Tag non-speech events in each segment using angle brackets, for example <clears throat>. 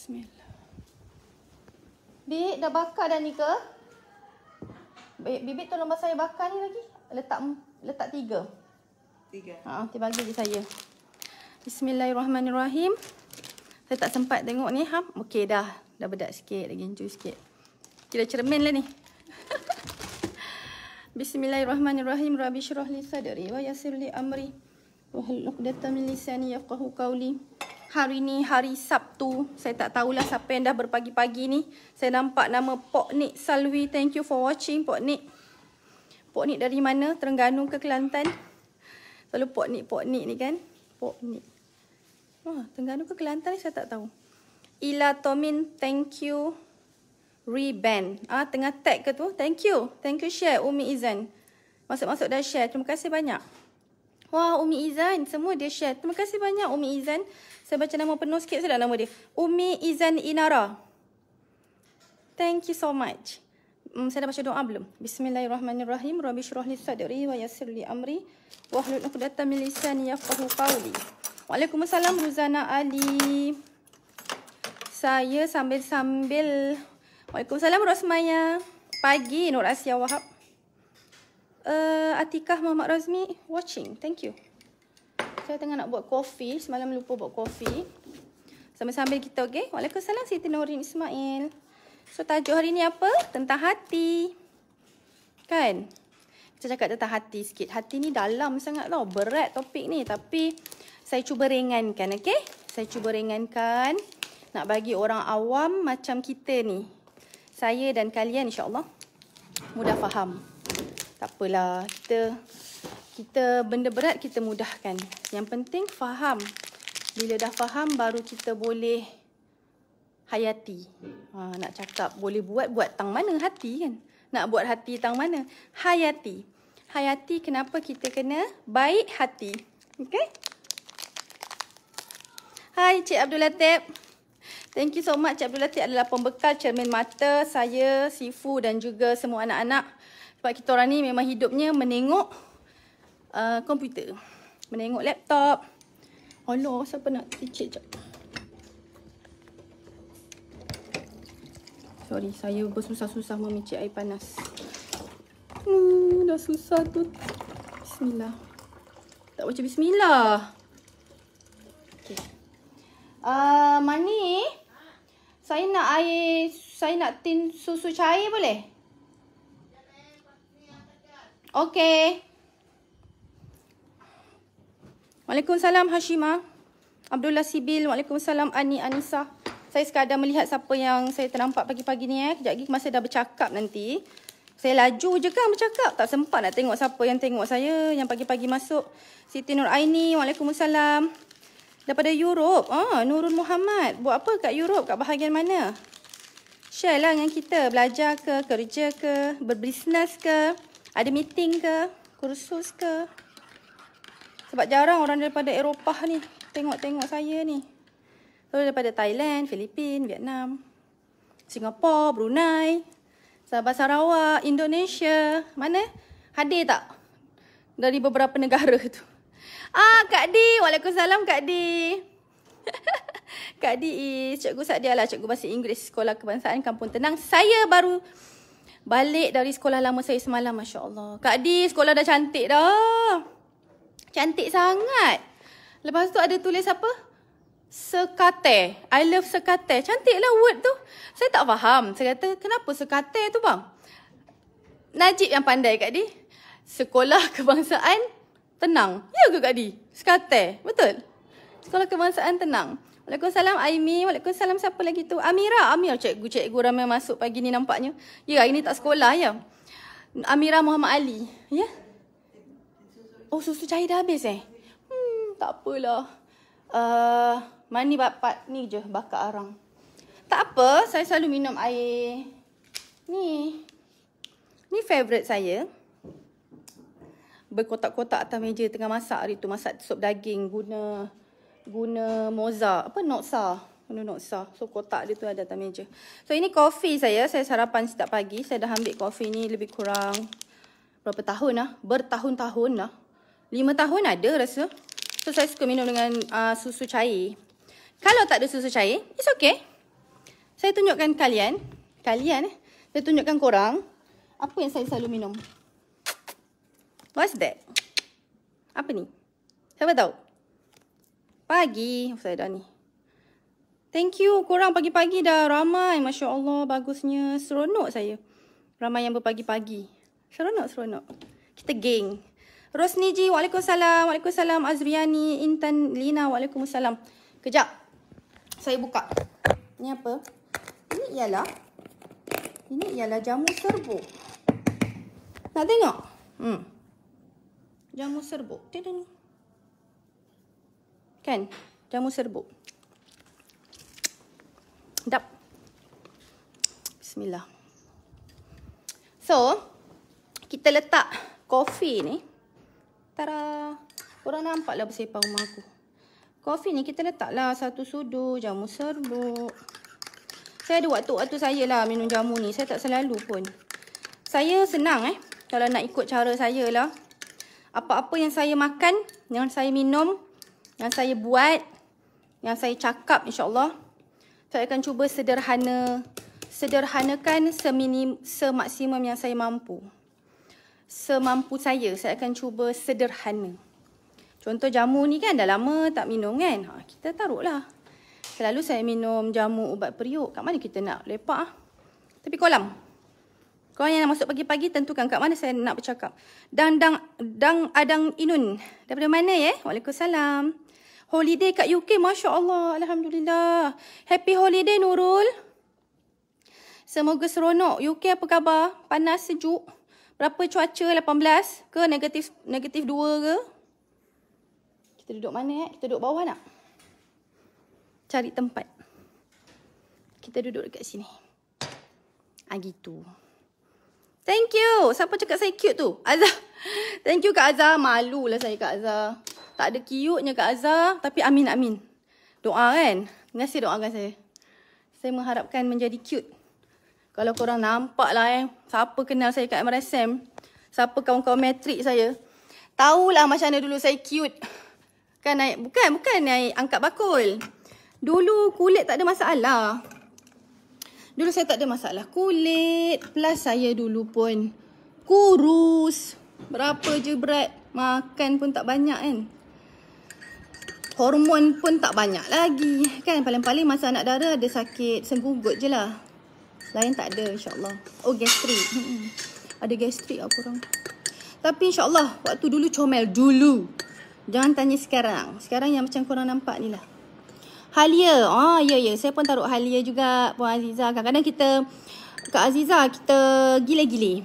Bismillah. Bibik dah bakar dah ni ke? Bibik tolong bahasa saya bakar ni lagi. Letak letak tiga. Tiga. Ha, dia bagi je saya. Bismillahirrahmanirrahim. Saya tak sempat tengok ni. Ha? Okey dah. Dah bedak sikit. Dah gencu sikit. Kira cermin lah ni. <laughs> Bismillahirrahmanirrahim. Rabi syurah li sadari. Wa yasir li amri. Wahluk datam li lisani yafqahu qawli. Hari ni hari Sabtu. Saya tak tahulah siapa yang dah berpagi-pagi ni. Saya nampak nama Pok Nik Salwi. Thank you for watching Pok Nik. Pok Nik dari mana? Terengganu ke Kelantan? Selalu Pok Nik, Pok Nik ni kan? Pok Nik. Wah, ha, Terengganu ke Kelantan ni saya tak tahu. Ila Tomin, thank you. Reban. Ah, tengah tag ke tu? Thank you. Thank you share Umi Izan. Masuk-masuk dah share. Terima kasih banyak. Wah, Umi Izan. Semua dia share. Terima kasih banyak Umi Izan. Saya baca nama penuh sikit sudah nama dia. Umi Izan Inara. Thank you so much. Hmm, saya dah baca doa belum? Bismillahirrahmanirrahim. Rabbi syurahli sadri wa yasirli amri. Wa hlul nukudatta milisan yafahu qawli. Waalaikumsalam Ruzana Ali. Saya sambil-sambil. Waalaikumsalam Rosmaya. Pagi Nur Asia Wahab. Uh, Atikah Muhammad Razmi watching. Thank you saya tengah nak buat kopi. Semalam lupa buat kopi. Sambil-sambil kita, okey? Waalaikumsalam, Siti Nurin Ismail. So, tajuk hari ni apa? Tentang hati. Kan? Kita cakap tentang hati sikit. Hati ni dalam sangat tau. Berat topik ni. Tapi, saya cuba ringankan, okey? Saya cuba ringankan. Nak bagi orang awam macam kita ni. Saya dan kalian, insyaAllah. Mudah faham. Tak apalah. Kita kita benda berat kita mudahkan. Yang penting faham. Bila dah faham baru kita boleh hayati. Ha, nak cakap boleh buat, buat tang mana hati kan? Nak buat hati tang mana? Hayati. Hayati kenapa kita kena baik hati. Okay? Hai Cik Abdul Latif. Thank you so much Cik Abdul Latif adalah pembekal cermin mata saya, Sifu dan juga semua anak-anak. Sebab kita orang ni memang hidupnya menengok Uh, komputer. Menengok laptop. Allah, oh, no, siapa nak cicit jap. Sorry, saya bersusah-susah memicit air panas. Hmm, dah susah tu. Bismillah. Tak baca bismillah. Okay. Uh, Mani, ha? saya nak air, saya nak tin susu cair boleh? Okay. Waalaikumsalam Hashima. Abdullah Sibil. Waalaikumsalam Ani Anissa. Saya sekadar melihat siapa yang saya ternampak pagi-pagi ni eh. Kejap lagi masa dah bercakap nanti. Saya laju je kan bercakap. Tak sempat nak tengok siapa yang tengok saya yang pagi-pagi masuk. Siti Nur Aini. Waalaikumsalam. Daripada Europe. Ah, oh, Nurul Muhammad. Buat apa kat Europe? Kat bahagian mana? Share lah dengan kita. Belajar ke? Kerja ke? Berbisnes ke? Ada meeting ke? Kursus ke? Sebab jarang orang daripada Eropah ni tengok-tengok saya ni. Terus daripada Thailand, Filipina, Vietnam, Singapura, Brunei, Sabah Sarawak, Indonesia. Mana? Hadir tak? Dari beberapa negara <laughs> tu. Ah, Kak Di. Waalaikumsalam, Kak Di. <laughs> Kak Di is Cikgu Sadia lah. Cikgu Bahasa Inggeris, Sekolah Kebangsaan, Kampung Tenang. Saya baru balik dari sekolah lama saya semalam. Masya Allah. Kak Di, sekolah dah cantik dah. Cantik sangat. Lepas tu ada tulis apa? Sekate. I love sekate. Cantiklah word tu. Saya tak faham. Saya kata, kenapa sekate tu bang? Najib yang pandai kat di. Sekolah <laughs> kebangsaan tenang. Ya ke kat di? Sekate. Betul? Sekolah kebangsaan tenang. Waalaikumsalam Aimi. Waalaikumsalam siapa lagi tu? Amira. Amira cikgu-cikgu ramai masuk pagi ni nampaknya. Ya, hari ni tak sekolah ya. Amira Muhammad Ali. Ya? Yeah? Oh, susu cair dah habis eh? Hmm, tak apalah. Uh, mani bapak ni je, bakar arang. Tak apa, saya selalu minum air. Ni. Ni favorite saya. Berkotak-kotak atas meja tengah masak hari tu. Masak sup daging guna guna moza. Apa? Noxa. Guna noxa. So, kotak dia tu ada atas meja. So, ini kopi saya. Saya sarapan setiap pagi. Saya dah ambil kopi ni lebih kurang berapa tahun lah. Bertahun-tahun lah. 5 tahun ada rasa. So saya suka minum dengan uh, susu cair. Kalau tak ada susu cair, it's okay. Saya tunjukkan kalian. Kalian eh. Saya tunjukkan korang. Apa yang saya selalu minum. What's that? Apa ni? Siapa tahu? Pagi. Oh, saya dah ni. Thank you korang pagi-pagi dah ramai. Masya Allah bagusnya. Seronok saya. Ramai yang berpagi-pagi. Seronok, seronok. Kita geng. Rosni Ji, Waalaikumsalam. Waalaikumsalam Azriani, Intan, Lina, Waalaikumsalam. Kejap. Saya buka. Ini apa? Ini ialah ini ialah jamu serbu. Nak tengok? Hmm. Jamu serbu. Tidak ni. Kan? Jamu serbu. Dap. Bismillah. So, kita letak kopi ni. Tara. Orang nampaklah bersepah rumah aku. Kopi ni kita letaklah satu sudu jamu serbuk. Saya ada waktu-waktu saya lah minum jamu ni. Saya tak selalu pun. Saya senang eh. Kalau nak ikut cara saya lah. Apa-apa yang saya makan, yang saya minum, yang saya buat, yang saya cakap insyaAllah. Saya akan cuba sederhana. Sederhanakan seminim, semaksimum yang saya mampu semampu saya saya akan cuba sederhana. Contoh jamu ni kan dah lama tak minum kan? Ha, kita taruhlah. Selalu saya minum jamu ubat periuk. Kat mana kita nak lepak ah? Tapi kolam. Kau yang nak masuk pagi-pagi tentukan kat mana saya nak bercakap. Dang dang dang adang inun. Daripada mana ya? Waalaikumsalam. Holiday kat UK, Masya Allah. Alhamdulillah. Happy holiday, Nurul. Semoga seronok. UK apa khabar? Panas, sejuk berapa cuaca 18 ke negatif negatif 2 ke? Kita duduk mana eh? Kita duduk bawah nak? Cari tempat. Kita duduk dekat sini. Ah gitu. Thank you. Siapa cakap saya cute tu? Azah. <laughs> Thank you Kak Azah. Malu lah saya Kak Azah. Tak ada cute-nya Kak Azah. Tapi amin amin. Doa kan? Terima kasih doakan saya. Saya mengharapkan menjadi cute. Kalau korang nampak lah eh. Siapa kenal saya kat MRSM. Siapa kawan-kawan matrik saya. Tahu lah, macam mana dulu saya cute. Kan naik, bukan, bukan naik angkat bakul. Dulu kulit tak ada masalah. Dulu saya tak ada masalah. Kulit plus saya dulu pun kurus. Berapa je berat. Makan pun tak banyak kan. Hormon pun tak banyak lagi. Kan paling-paling masa anak darah ada sakit. Senggugut je lah. Lain tak ada insyaAllah. Oh gastrik. ada gastrik apa orang. Tapi insyaAllah waktu dulu comel. Dulu. Jangan tanya sekarang. Sekarang yang macam korang nampak ni lah. Halia. Oh ya ya. Saya pun taruh Halia juga. Puan Aziza. Kadang-kadang kita. Kak Aziza kita gile-gile.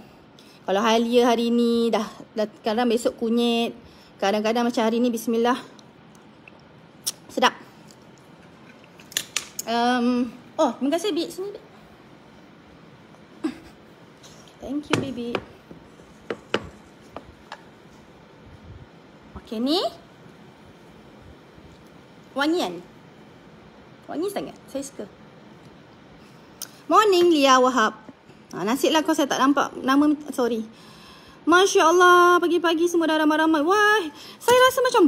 Kalau Halia hari ni dah. dah kadang besok kunyit. Kadang-kadang macam hari ni bismillah. Sedap. Um, oh, terima kasih Bik. Sini Bik. Thank you, baby. Okay, ni. Wangi kan? Wangi sangat. Saya suka. Morning, Lia Wahab. Ha, nasiblah kau saya tak nampak nama. Sorry. Masya Allah, pagi-pagi semua dah ramai-ramai. Wah, saya rasa macam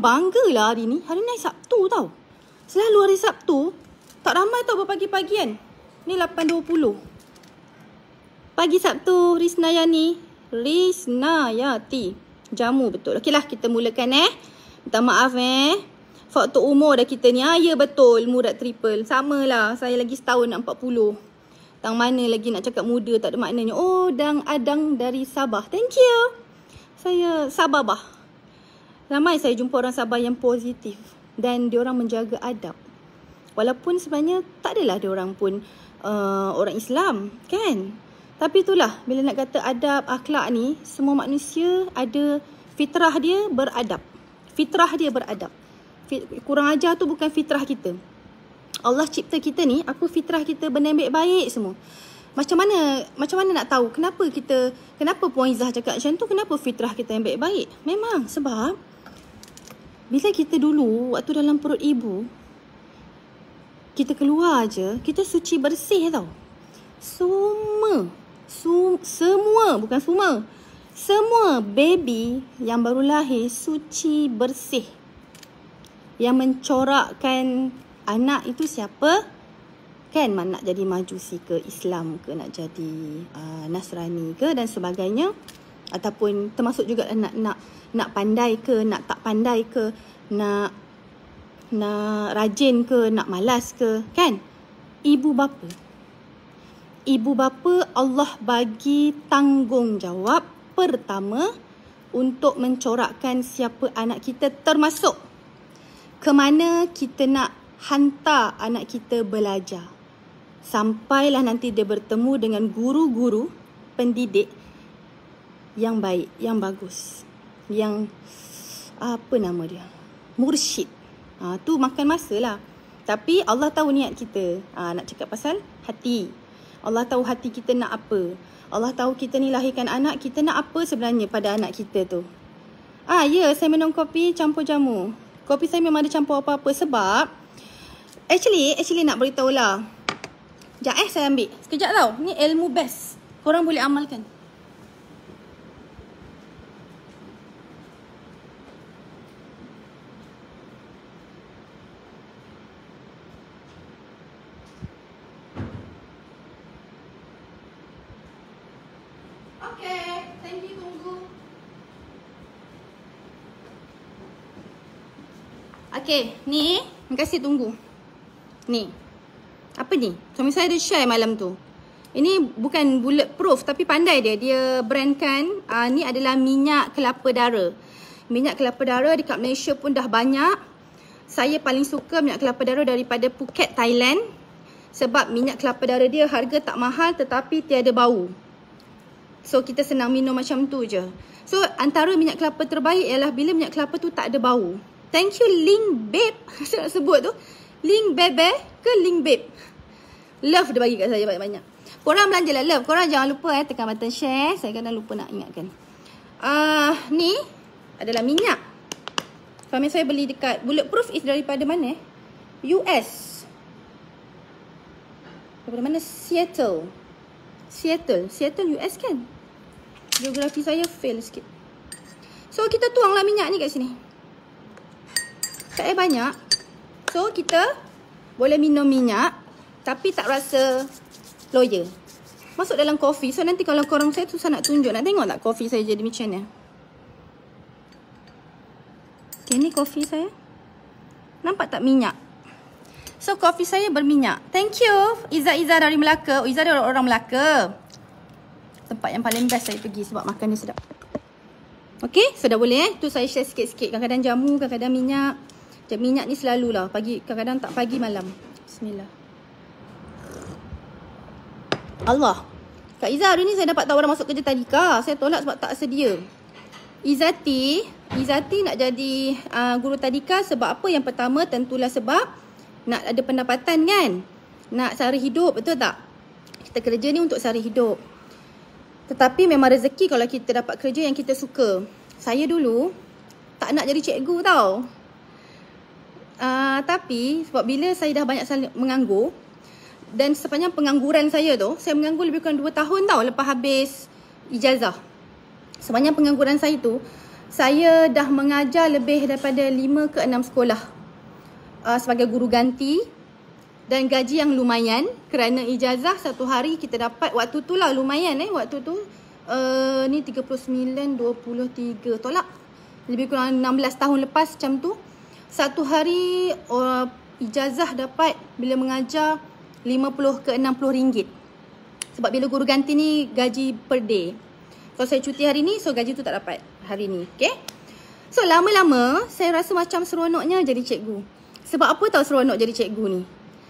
lah hari ni. Hari ni Sabtu tau. Selalu hari Sabtu, tak ramai tau berpagi-pagi kan. Ni 8.20. Pagi Sabtu, Risnayani. Risnayati. Jamu betul. Okeylah, kita mulakan eh. Minta maaf eh. Faktor umur dah kita ni. Ah, ya betul, murad triple. Sama lah, saya lagi setahun nak 40. Tang mana lagi nak cakap muda, tak ada maknanya. Oh, Dang Adang dari Sabah. Thank you. Saya Sabah bah. Ramai saya jumpa orang Sabah yang positif. Dan diorang menjaga adab. Walaupun sebenarnya tak adalah diorang pun uh, orang Islam. Kan? Tapi itulah bila nak kata adab akhlak ni semua manusia ada fitrah dia beradab. Fitrah dia beradab. Fit, kurang ajar tu bukan fitrah kita. Allah cipta kita ni apa fitrah kita benembek baik baik semua. Macam mana macam mana nak tahu kenapa kita kenapa Puan izah cakap macam tu kenapa fitrah kita yang baik-baik? Memang sebab bila kita dulu waktu dalam perut ibu kita keluar aje kita suci bersih tau. Semua semua bukan semua semua baby yang baru lahir suci bersih yang mencorakkan anak itu siapa kan nak jadi majusi ke Islam ke nak jadi uh, Nasrani ke dan sebagainya ataupun termasuk juga nak nak nak pandai ke nak tak pandai ke nak nak rajin ke nak malas ke kan ibu bapa ibu bapa Allah bagi tanggungjawab pertama untuk mencorakkan siapa anak kita termasuk ke mana kita nak hantar anak kita belajar. Sampailah nanti dia bertemu dengan guru-guru pendidik yang baik, yang bagus. Yang apa nama dia? Mursyid. Ha, tu makan masa lah. Tapi Allah tahu niat kita. Ha, nak cakap pasal hati. Allah tahu hati kita nak apa. Allah tahu kita ni lahirkan anak, kita nak apa sebenarnya pada anak kita tu. Ah, ya, yeah, saya minum kopi campur jamu. Kopi saya memang ada campur apa-apa sebab actually, actually nak beritahu lah. Sekejap eh saya ambil. Sekejap tau. Ni ilmu best. Korang boleh amalkan. Okay, ni. Terima kasih tunggu. Ni. Apa ni? Suami saya ada share malam tu. Ini bukan bulletproof tapi pandai dia. Dia brandkan. Uh, ni adalah minyak kelapa dara. Minyak kelapa dara dekat Malaysia pun dah banyak. Saya paling suka minyak kelapa dara daripada Phuket, Thailand. Sebab minyak kelapa dara dia harga tak mahal tetapi tiada bau. So kita senang minum macam tu je. So antara minyak kelapa terbaik ialah bila minyak kelapa tu tak ada bau. Thank you Ling Babe. <laughs> Saya nak sebut tu. Link Bebe ke Ling Babe? Love dia bagi kat saya banyak-banyak. Korang belanja lah love. Korang jangan lupa eh tekan button share. Saya kadang lupa nak ingatkan. Ah, uh, ni adalah minyak. Kami saya beli dekat Bulletproof is daripada mana US. Daripada mana? Seattle. Seattle. Seattle US kan? Geografi saya fail sikit. So kita tuanglah minyak ni kat sini tak payah banyak. So kita boleh minum minyak tapi tak rasa loya. Masuk dalam kopi. So nanti kalau korang saya susah nak tunjuk. Nak tengok tak kopi saya jadi macam ni. Okay ni kopi saya. Nampak tak minyak? So kopi saya berminyak. Thank you. Iza-Iza dari Melaka. Oh, Iza dari orang orang Melaka. Tempat yang paling best saya pergi sebab makan dia sedap. Okay. So boleh eh. Tu saya share sikit-sikit. Kadang-kadang jamu, kadang-kadang minyak. Okay, minyak ni selalulah. Pagi, kadang-kadang tak pagi malam. Bismillah. Allah. Kak Iza hari ni saya dapat tawaran masuk kerja tadika. Saya tolak sebab tak sedia. Izati, Izati nak jadi uh, guru tadika sebab apa? Yang pertama tentulah sebab nak ada pendapatan kan? Nak sehari hidup, betul tak? Kita kerja ni untuk sehari hidup. Tetapi memang rezeki kalau kita dapat kerja yang kita suka. Saya dulu tak nak jadi cikgu tau. Ah, tapi sebab bila saya dah banyak menganggur dan sepanjang pengangguran saya tu, saya menganggur lebih kurang 2 tahun tau lepas habis ijazah. Sepanjang pengangguran saya tu, saya dah mengajar lebih daripada 5 ke 6 sekolah uh, sebagai guru ganti dan gaji yang lumayan kerana ijazah satu hari kita dapat waktu tu lah lumayan eh waktu tu uh, ni 39 23 tolak lebih kurang 16 tahun lepas macam tu satu hari uh, ijazah dapat bila mengajar 50 ke 60 ringgit. Sebab bila guru ganti ni gaji per day. Kalau so, saya cuti hari ni so gaji tu tak dapat hari ni. Okay. So lama-lama saya rasa macam seronoknya jadi cikgu. Sebab apa tahu seronok jadi cikgu ni?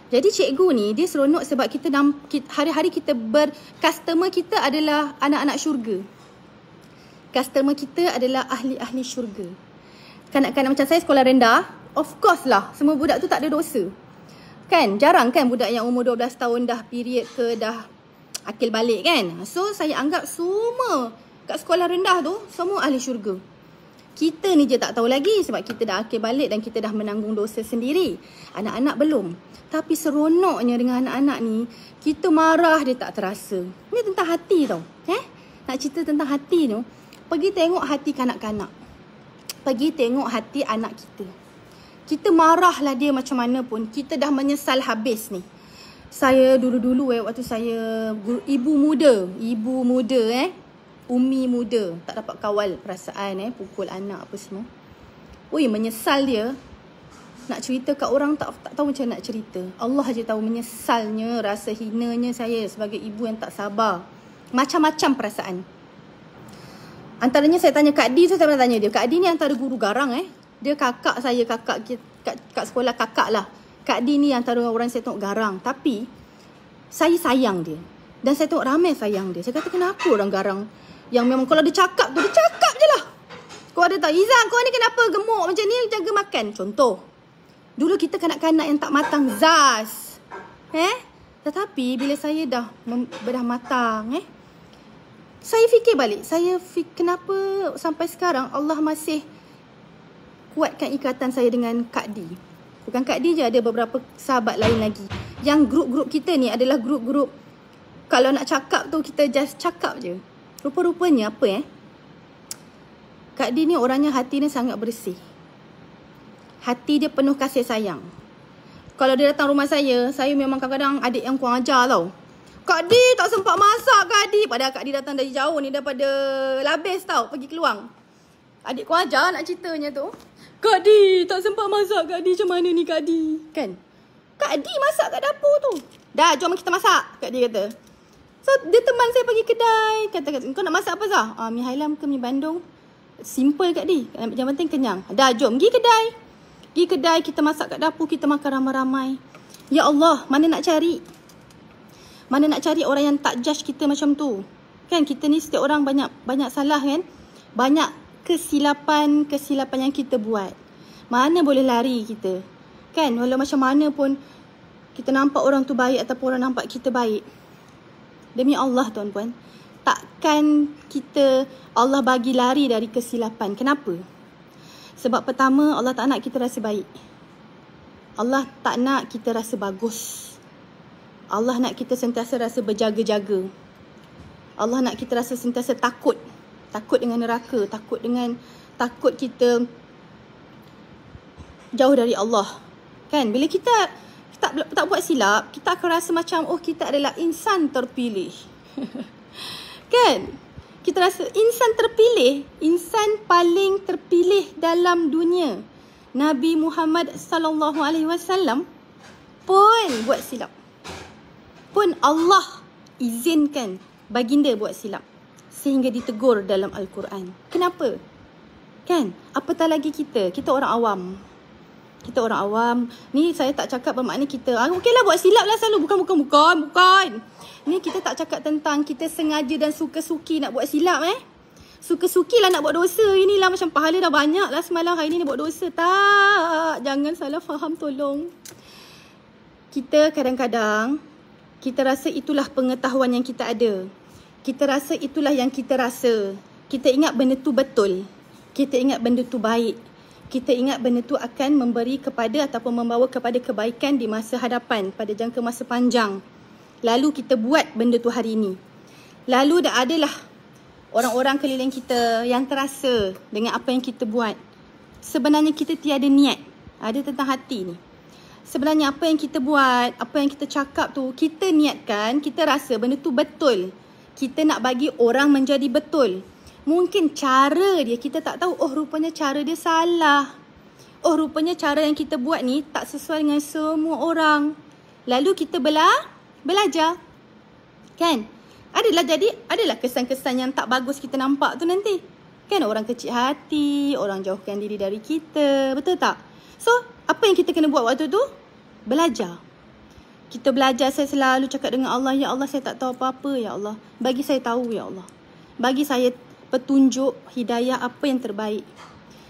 Jadi cikgu ni dia seronok sebab kita hari-hari kita ber customer kita adalah anak-anak syurga. Customer kita adalah ahli-ahli syurga kanak-kanak macam saya sekolah rendah, of course lah semua budak tu tak ada dosa. Kan? Jarang kan budak yang umur 12 tahun dah period ke dah akil balik kan? So saya anggap semua kat sekolah rendah tu semua ahli syurga. Kita ni je tak tahu lagi sebab kita dah akil balik dan kita dah menanggung dosa sendiri. Anak-anak belum. Tapi seronoknya dengan anak-anak ni, kita marah dia tak terasa. Ini tentang hati tau. Eh? Nak cerita tentang hati tu, pergi tengok hati kanak-kanak pergi tengok hati anak kita. Kita marahlah dia macam mana pun. Kita dah menyesal habis ni. Saya dulu-dulu eh, waktu saya guru, ibu muda. Ibu muda eh. Umi muda. Tak dapat kawal perasaan eh. Pukul anak apa semua. Ui, menyesal dia. Nak cerita kat orang tak, tak tahu macam nak cerita. Allah aja tahu menyesalnya, rasa hinanya saya sebagai ibu yang tak sabar. Macam-macam Perasaan. Antaranya saya tanya Kak D tu saya pernah tanya dia. Kak D ni antara guru garang eh. Dia kakak saya, kakak kat, kat sekolah kakak lah. Kak D ni antara orang yang saya tengok garang. Tapi saya sayang dia. Dan saya tengok ramai sayang dia. Saya kata kenapa orang garang yang memang kalau dia cakap tu, dia cakap je lah. Kau ada tahu, Izan kau ni kenapa gemuk macam ni jaga makan. Contoh, dulu kita kanak-kanak yang tak matang, Zaz. Eh? Tetapi bila saya dah, mem- dah matang eh, saya fikir balik saya fik, kenapa sampai sekarang Allah masih kuatkan ikatan saya dengan Kak D. Bukan Kak D je ada beberapa sahabat lain lagi. Yang grup-grup kita ni adalah grup-grup kalau nak cakap tu kita just cakap je. Rupa-rupanya apa eh? Kak D ni orangnya hati dia sangat bersih. Hati dia penuh kasih sayang. Kalau dia datang rumah saya, saya memang kadang-kadang adik yang kurang ajar tau. Kak D tak sempat masak Kak D. Padahal Kak D datang dari jauh ni daripada Labis tau pergi keluar. Adik kau ajar nak ceritanya tu. Kak D tak sempat masak Kak D macam mana ni Kak D. Kan? Kak D masak kat dapur tu. Dah jom kita masak Kak D kata. So dia teman saya pergi kedai. Kata kata kau nak masak apa Zah? Ah, mi Hailam ke mi Bandung? Simple Kak D. Yang penting kenyang. Dah jom pergi kedai. Pergi kedai kita masak kat dapur kita makan ramai-ramai. Ya Allah mana nak cari? Mana nak cari orang yang tak judge kita macam tu? Kan kita ni setiap orang banyak banyak salah kan? Banyak kesilapan-kesilapan yang kita buat. Mana boleh lari kita? Kan? Walau macam mana pun kita nampak orang tu baik ataupun orang nampak kita baik. Demi Allah tuan-puan, takkan kita Allah bagi lari dari kesilapan. Kenapa? Sebab pertama Allah tak nak kita rasa baik. Allah tak nak kita rasa bagus. Allah nak kita sentiasa rasa berjaga-jaga. Allah nak kita rasa sentiasa takut. Takut dengan neraka, takut dengan takut kita jauh dari Allah. Kan? Bila kita tak tak buat silap, kita akan rasa macam oh kita adalah insan terpilih. <laughs> kan? Kita rasa insan terpilih, insan paling terpilih dalam dunia. Nabi Muhammad sallallahu alaihi wasallam pun buat silap pun Allah izinkan baginda buat silap sehingga ditegur dalam al-Quran. Kenapa? Kan? Apatah lagi kita, kita orang awam. Kita orang awam. Ni saya tak cakap bermakna kita, ah, okeylah buat silaplah lah selalu. Bukan, bukan, bukan, bukan. Ni kita tak cakap tentang kita sengaja dan suka-suki nak buat silap eh. Suka-suki lah nak buat dosa. Inilah macam pahala dah banyak lah semalam hari ni nak buat dosa. Tak, jangan salah faham tolong. Kita kadang-kadang kita rasa itulah pengetahuan yang kita ada. Kita rasa itulah yang kita rasa. Kita ingat benda tu betul. Kita ingat benda tu baik. Kita ingat benda tu akan memberi kepada ataupun membawa kepada kebaikan di masa hadapan pada jangka masa panjang. Lalu kita buat benda tu hari ini. Lalu dah adalah orang-orang keliling kita yang terasa dengan apa yang kita buat. Sebenarnya kita tiada niat. Ada tentang hati ni sebenarnya apa yang kita buat, apa yang kita cakap tu, kita niatkan, kita rasa benda tu betul. Kita nak bagi orang menjadi betul. Mungkin cara dia kita tak tahu, oh rupanya cara dia salah. Oh rupanya cara yang kita buat ni tak sesuai dengan semua orang. Lalu kita bela belajar. Kan? Adalah jadi, adalah kesan-kesan yang tak bagus kita nampak tu nanti. Kan orang kecil hati, orang jauhkan diri dari kita, betul tak? So, apa yang kita kena buat waktu tu? Belajar. Kita belajar, saya selalu cakap dengan Allah, Ya Allah, saya tak tahu apa-apa, Ya Allah. Bagi saya tahu, Ya Allah. Bagi saya petunjuk, hidayah, apa yang terbaik.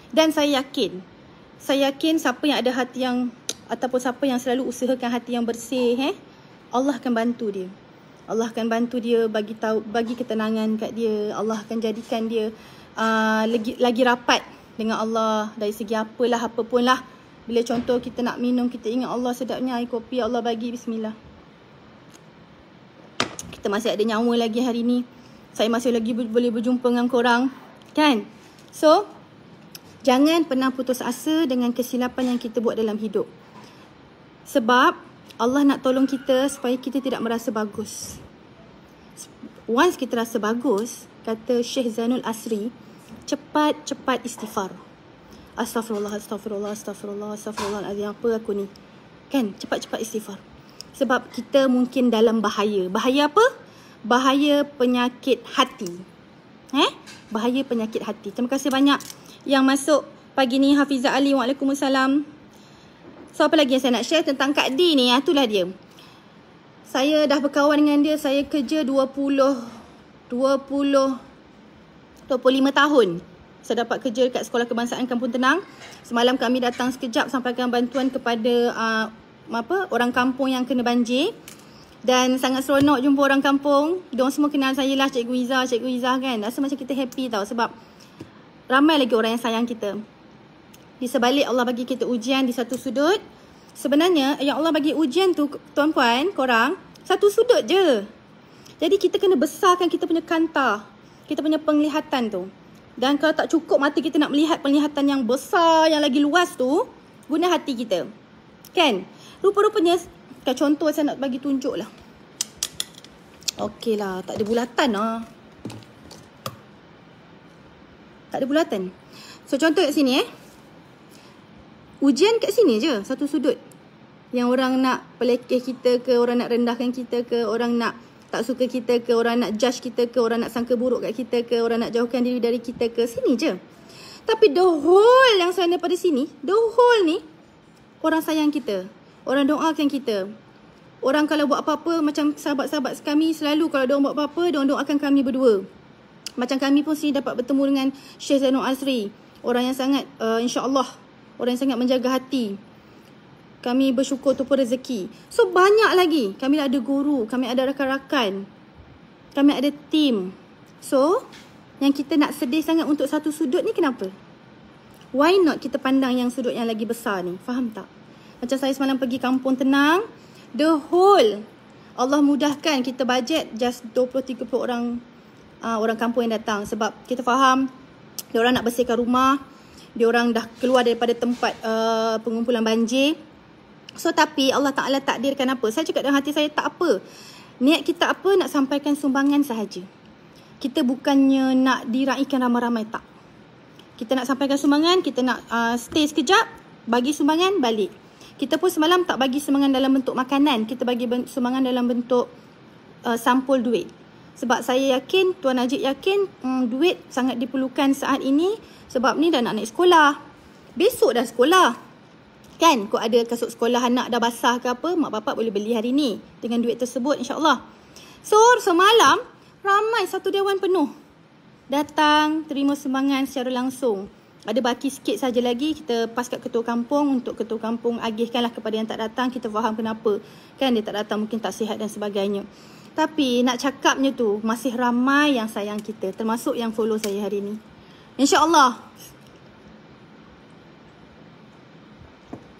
Dan saya yakin, saya yakin siapa yang ada hati yang, ataupun siapa yang selalu usahakan hati yang bersih, eh, Allah akan bantu dia. Allah akan bantu dia bagi tahu bagi ketenangan kat dia. Allah akan jadikan dia uh, lagi, lagi rapat dengan Allah dari segi apalah apa pun lah. Bila contoh kita nak minum, kita ingat Allah sedapnya air kopi Allah bagi. Bismillah. Kita masih ada nyawa lagi hari ni. Saya masih lagi boleh berjumpa dengan korang. Kan? So, jangan pernah putus asa dengan kesilapan yang kita buat dalam hidup. Sebab Allah nak tolong kita supaya kita tidak merasa bagus. Once kita rasa bagus, kata Syekh Zainul Asri, cepat-cepat istighfar. Astaghfirullah, Astaghfirullah, Astaghfirullah, Astaghfirullah. azim apa aku ni kan cepat-cepat istighfar sebab kita mungkin dalam bahaya bahaya apa bahaya penyakit hati eh bahaya penyakit hati terima kasih banyak yang masuk pagi ni Hafizah Ali waalaikumussalam. So apa lagi yang saya nak share tentang Kak D ni ah, Itulah dia Saya dah berkawan dengan dia Saya kerja 20 20 25 tahun saya dapat kerja dekat sekolah kebangsaan Kampung Tenang. Semalam kami datang sekejap sampaikan bantuan kepada uh, apa orang kampung yang kena banjir. Dan sangat seronok jumpa orang kampung. Diorang semua kenal saya lah Cikgu Izzah, Cikgu Izzah kan. Rasa macam kita happy tau sebab ramai lagi orang yang sayang kita. Di sebalik Allah bagi kita ujian di satu sudut. Sebenarnya yang Allah bagi ujian tu tuan-puan, korang, satu sudut je. Jadi kita kena besarkan kita punya kanta. Kita punya penglihatan tu. Dan kalau tak cukup mata kita nak melihat penglihatan yang besar, yang lagi luas tu, guna hati kita. Kan? Rupa-rupanya, kat contoh saya nak bagi tunjuk lah. Okey lah, tak ada bulatan lah. Tak ada bulatan. So, contoh kat sini eh. Ujian kat sini je, satu sudut. Yang orang nak pelekeh kita ke, orang nak rendahkan kita ke, orang nak tak suka kita ke, orang nak judge kita ke, orang nak sangka buruk kat kita ke, orang nak jauhkan diri dari kita ke, sini je. Tapi the whole yang sana pada sini, the whole ni, orang sayang kita. Orang doakan kita. Orang kalau buat apa-apa, macam sahabat-sahabat kami selalu kalau dia buat apa-apa, diorang doakan kami berdua. Macam kami pun sini dapat bertemu dengan Syekh Zainul A'zri Orang yang sangat, uh, insya Allah, orang yang sangat menjaga hati kami bersyukur tu pun rezeki. So banyak lagi. Kami ada guru, kami ada rakan-rakan. Kami ada tim. So yang kita nak sedih sangat untuk satu sudut ni kenapa? Why not kita pandang yang sudut yang lagi besar ni? Faham tak? Macam saya semalam pergi kampung tenang, the whole Allah mudahkan kita bajet just 20 30 orang uh, orang kampung yang datang sebab kita faham dia orang nak bersihkan rumah, dia orang dah keluar daripada tempat uh, pengumpulan banjir. So tapi Allah Ta'ala takdirkan apa? Saya cakap dalam hati saya tak apa. Niat kita apa nak sampaikan sumbangan sahaja. Kita bukannya nak diraikan ramai-ramai tak. Kita nak sampaikan sumbangan, kita nak uh, stay sekejap, bagi sumbangan, balik. Kita pun semalam tak bagi sumbangan dalam bentuk makanan. Kita bagi sumbangan dalam bentuk uh, sampul duit. Sebab saya yakin, Tuan Najib yakin um, duit sangat diperlukan saat ini. Sebab ni dah nak naik sekolah. Besok dah sekolah. Kan kau ada kasut sekolah anak dah basah ke apa Mak bapak boleh beli hari ni Dengan duit tersebut insyaAllah So semalam ramai satu dewan penuh Datang terima sumbangan secara langsung Ada baki sikit saja lagi Kita pas kat ketua kampung Untuk ketua kampung agihkanlah kepada yang tak datang Kita faham kenapa Kan dia tak datang mungkin tak sihat dan sebagainya Tapi nak cakapnya tu Masih ramai yang sayang kita Termasuk yang follow saya hari ni InsyaAllah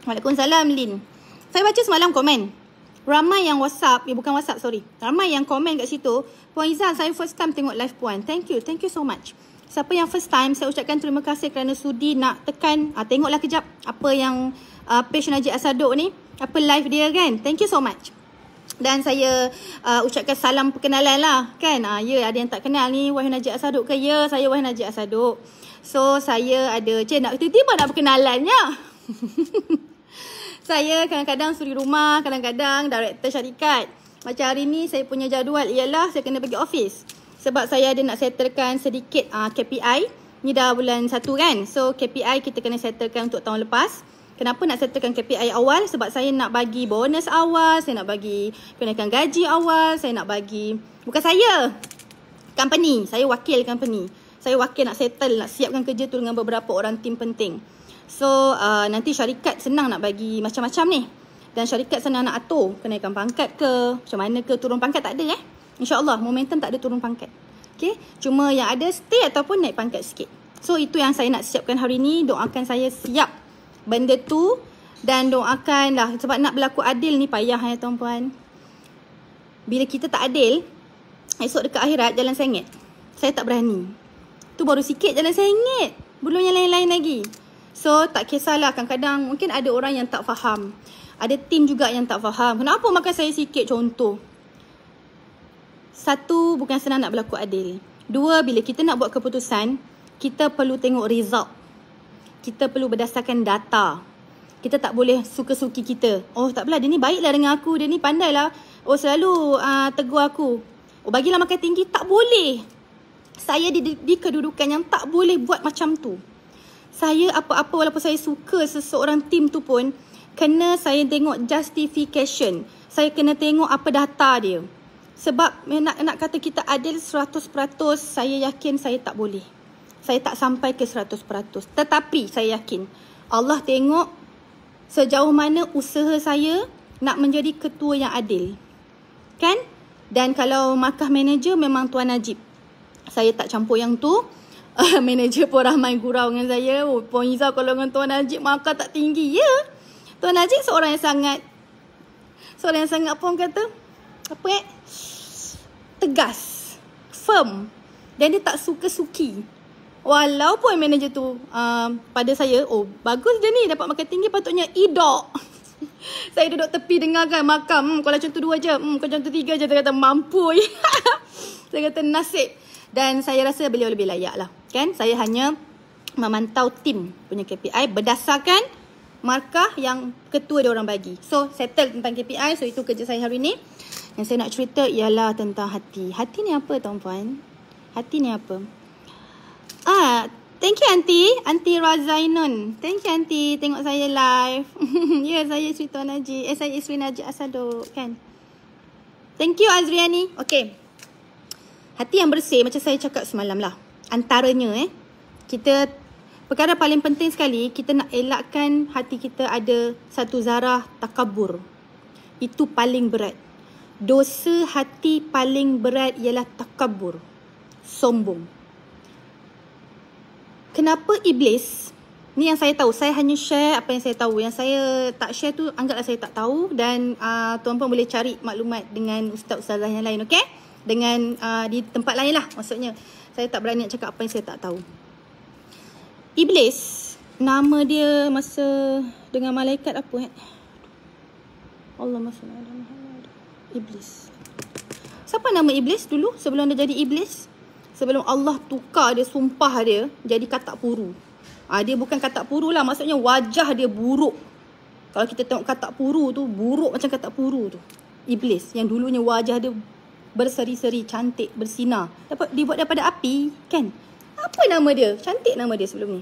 Waalaikumsalam Lin. Saya baca semalam komen. Ramai yang WhatsApp, ya eh, bukan WhatsApp sorry. Ramai yang komen kat situ, Puan Izan saya first time tengok live puan. Thank you, thank you so much. Siapa yang first time, saya ucapkan terima kasih kerana sudi nak tekan, ah ha, tengoklah kejap apa yang uh, page Najib Asadok ni, apa live dia kan. Thank you so much. Dan saya uh, ucapkan salam perkenalan lah kan. Ah, ya ada yang tak kenal ni Wahyu Najib Asadok ke? Ya saya Wahyu Najib Asadok. So saya ada, cik nak tiba-tiba nak perkenalannya. <laughs> saya kadang-kadang suri rumah, kadang-kadang director syarikat. Macam hari ni saya punya jadual ialah saya kena pergi office. Sebab saya ada nak settlekan sedikit uh, ah, KPI. Ni dah bulan satu kan. So KPI kita kena settlekan untuk tahun lepas. Kenapa nak settlekan KPI awal? Sebab saya nak bagi bonus awal, saya nak bagi kenaikan gaji awal, saya nak bagi bukan saya. Company, saya wakil company. Saya wakil nak settle, nak siapkan kerja tu dengan beberapa orang tim penting. So uh, nanti syarikat senang nak bagi macam-macam ni Dan syarikat senang nak atur Kenaikan pangkat ke Macam mana ke turun pangkat tak ada eh InsyaAllah momentum tak ada turun pangkat Okay Cuma yang ada stay ataupun naik pangkat sikit So itu yang saya nak siapkan hari ni Doakan saya siap benda tu Dan doakan lah Sebab nak berlaku adil ni payah ya tuan-puan Bila kita tak adil Esok dekat akhirat jalan sengit Saya tak berani Tu baru sikit jalan sengit Belum yang lain-lain lagi So tak kisahlah kadang-kadang mungkin ada orang yang tak faham. Ada tim juga yang tak faham. Kenapa makan saya sikit contoh? Satu, bukan senang nak berlaku adil. Dua, bila kita nak buat keputusan, kita perlu tengok result. Kita perlu berdasarkan data. Kita tak boleh suka-suki kita. Oh takpelah dia ni baiklah dengan aku. Dia ni lah. Oh selalu uh, tegur aku. Oh bagilah makan tinggi. Tak boleh. Saya di, di kedudukan yang tak boleh buat macam tu saya apa-apa walaupun saya suka seseorang tim tu pun kena saya tengok justification. Saya kena tengok apa data dia. Sebab nak nak kata kita adil 100%, saya yakin saya tak boleh. Saya tak sampai ke 100%. Tetapi saya yakin Allah tengok sejauh mana usaha saya nak menjadi ketua yang adil. Kan? Dan kalau markah manager memang Tuan Najib. Saya tak campur yang tu uh, <laughs> manager pun ramai gurau dengan saya. Oh, Puan Izzah kalau dengan Tuan Najib makan tak tinggi. Ya. Tuan Najib seorang yang sangat. Seorang yang sangat pun kata. Apa eh? Tegas. Firm. Dan dia tak suka suki. Walaupun manager tu. Uh, pada saya. Oh bagus dia ni dapat makan tinggi. Patutnya idok. <laughs> saya duduk tepi dengar kan makan. Hmm, kalau contoh dua je. Hmm, kalau contoh tiga je. Dia kata mampu. <laughs> saya kata nasib. Dan saya rasa beliau lebih layak lah kan saya hanya memantau tim punya KPI berdasarkan markah yang ketua dia orang bagi. So settle tentang KPI. So itu kerja saya hari ni. Yang saya nak cerita ialah tentang hati. Hati ni apa tuan puan? Hati ni apa? Ah, thank you auntie, auntie Razainun. Thank you auntie tengok saya live. <laughs> ya, yeah, saya isteri Tuan Haji. Eh, saya isteri Haji Asadok, kan? Thank you Azriani. Okay. Hati yang bersih macam saya cakap semalam lah antaranya eh kita perkara paling penting sekali kita nak elakkan hati kita ada satu zarah takabur. Itu paling berat. Dosa hati paling berat ialah takabur. Sombong. Kenapa iblis Ni yang saya tahu, saya hanya share apa yang saya tahu. Yang saya tak share tu anggaplah saya tak tahu dan uh, ah, tuan pun boleh cari maklumat dengan ustaz-ustazah yang lain, okey? Dengan uh, di tempat lain lah maksudnya. Saya tak berani nak cakap apa yang saya tak tahu. Iblis. Nama dia masa dengan malaikat apa eh? Allah masa Iblis. Siapa nama Iblis dulu sebelum dia jadi Iblis? Sebelum Allah tukar dia sumpah dia jadi katak puru. Ha, dia bukan katak puru lah. Maksudnya wajah dia buruk. Kalau kita tengok katak puru tu, buruk macam katak puru tu. Iblis yang dulunya wajah dia berseri-seri cantik bersinar dapat dibuat daripada api kan apa nama dia cantik nama dia sebelum ni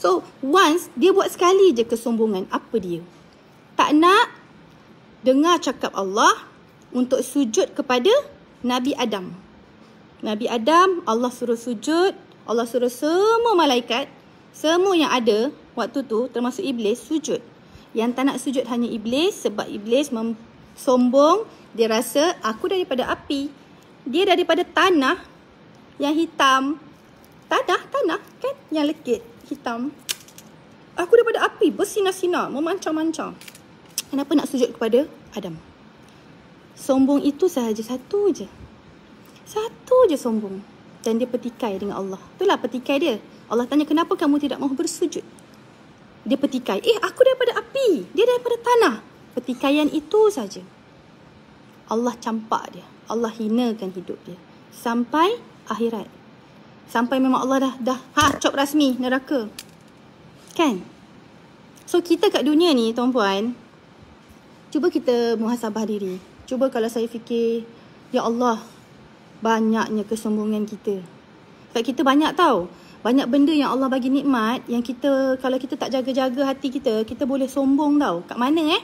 so once dia buat sekali je kesombongan apa dia tak nak dengar cakap Allah untuk sujud kepada Nabi Adam Nabi Adam Allah suruh sujud Allah suruh semua malaikat semua yang ada waktu tu termasuk iblis sujud yang tak nak sujud hanya iblis sebab iblis mem- sombong, dia rasa aku daripada api. Dia daripada tanah yang hitam. Tanah, tanah kan yang lekit, hitam. Aku daripada api, bersinar-sinar, memancar-mancar. Kenapa nak sujud kepada Adam? Sombong itu sahaja satu je. Satu je sombong. Dan dia petikai dengan Allah. Itulah petikai dia. Allah tanya, kenapa kamu tidak mahu bersujud? Dia petikai, eh aku daripada api. Dia daripada tanah pertikaian itu saja Allah campak dia Allah hinakan hidup dia sampai akhirat sampai memang Allah dah dah ha cop rasmi neraka kan so kita kat dunia ni tuan puan cuba kita muhasabah diri cuba kalau saya fikir ya Allah banyaknya kesombongan kita sebab kita banyak tau banyak benda yang Allah bagi nikmat yang kita kalau kita tak jaga-jaga hati kita kita boleh sombong tau kat mana eh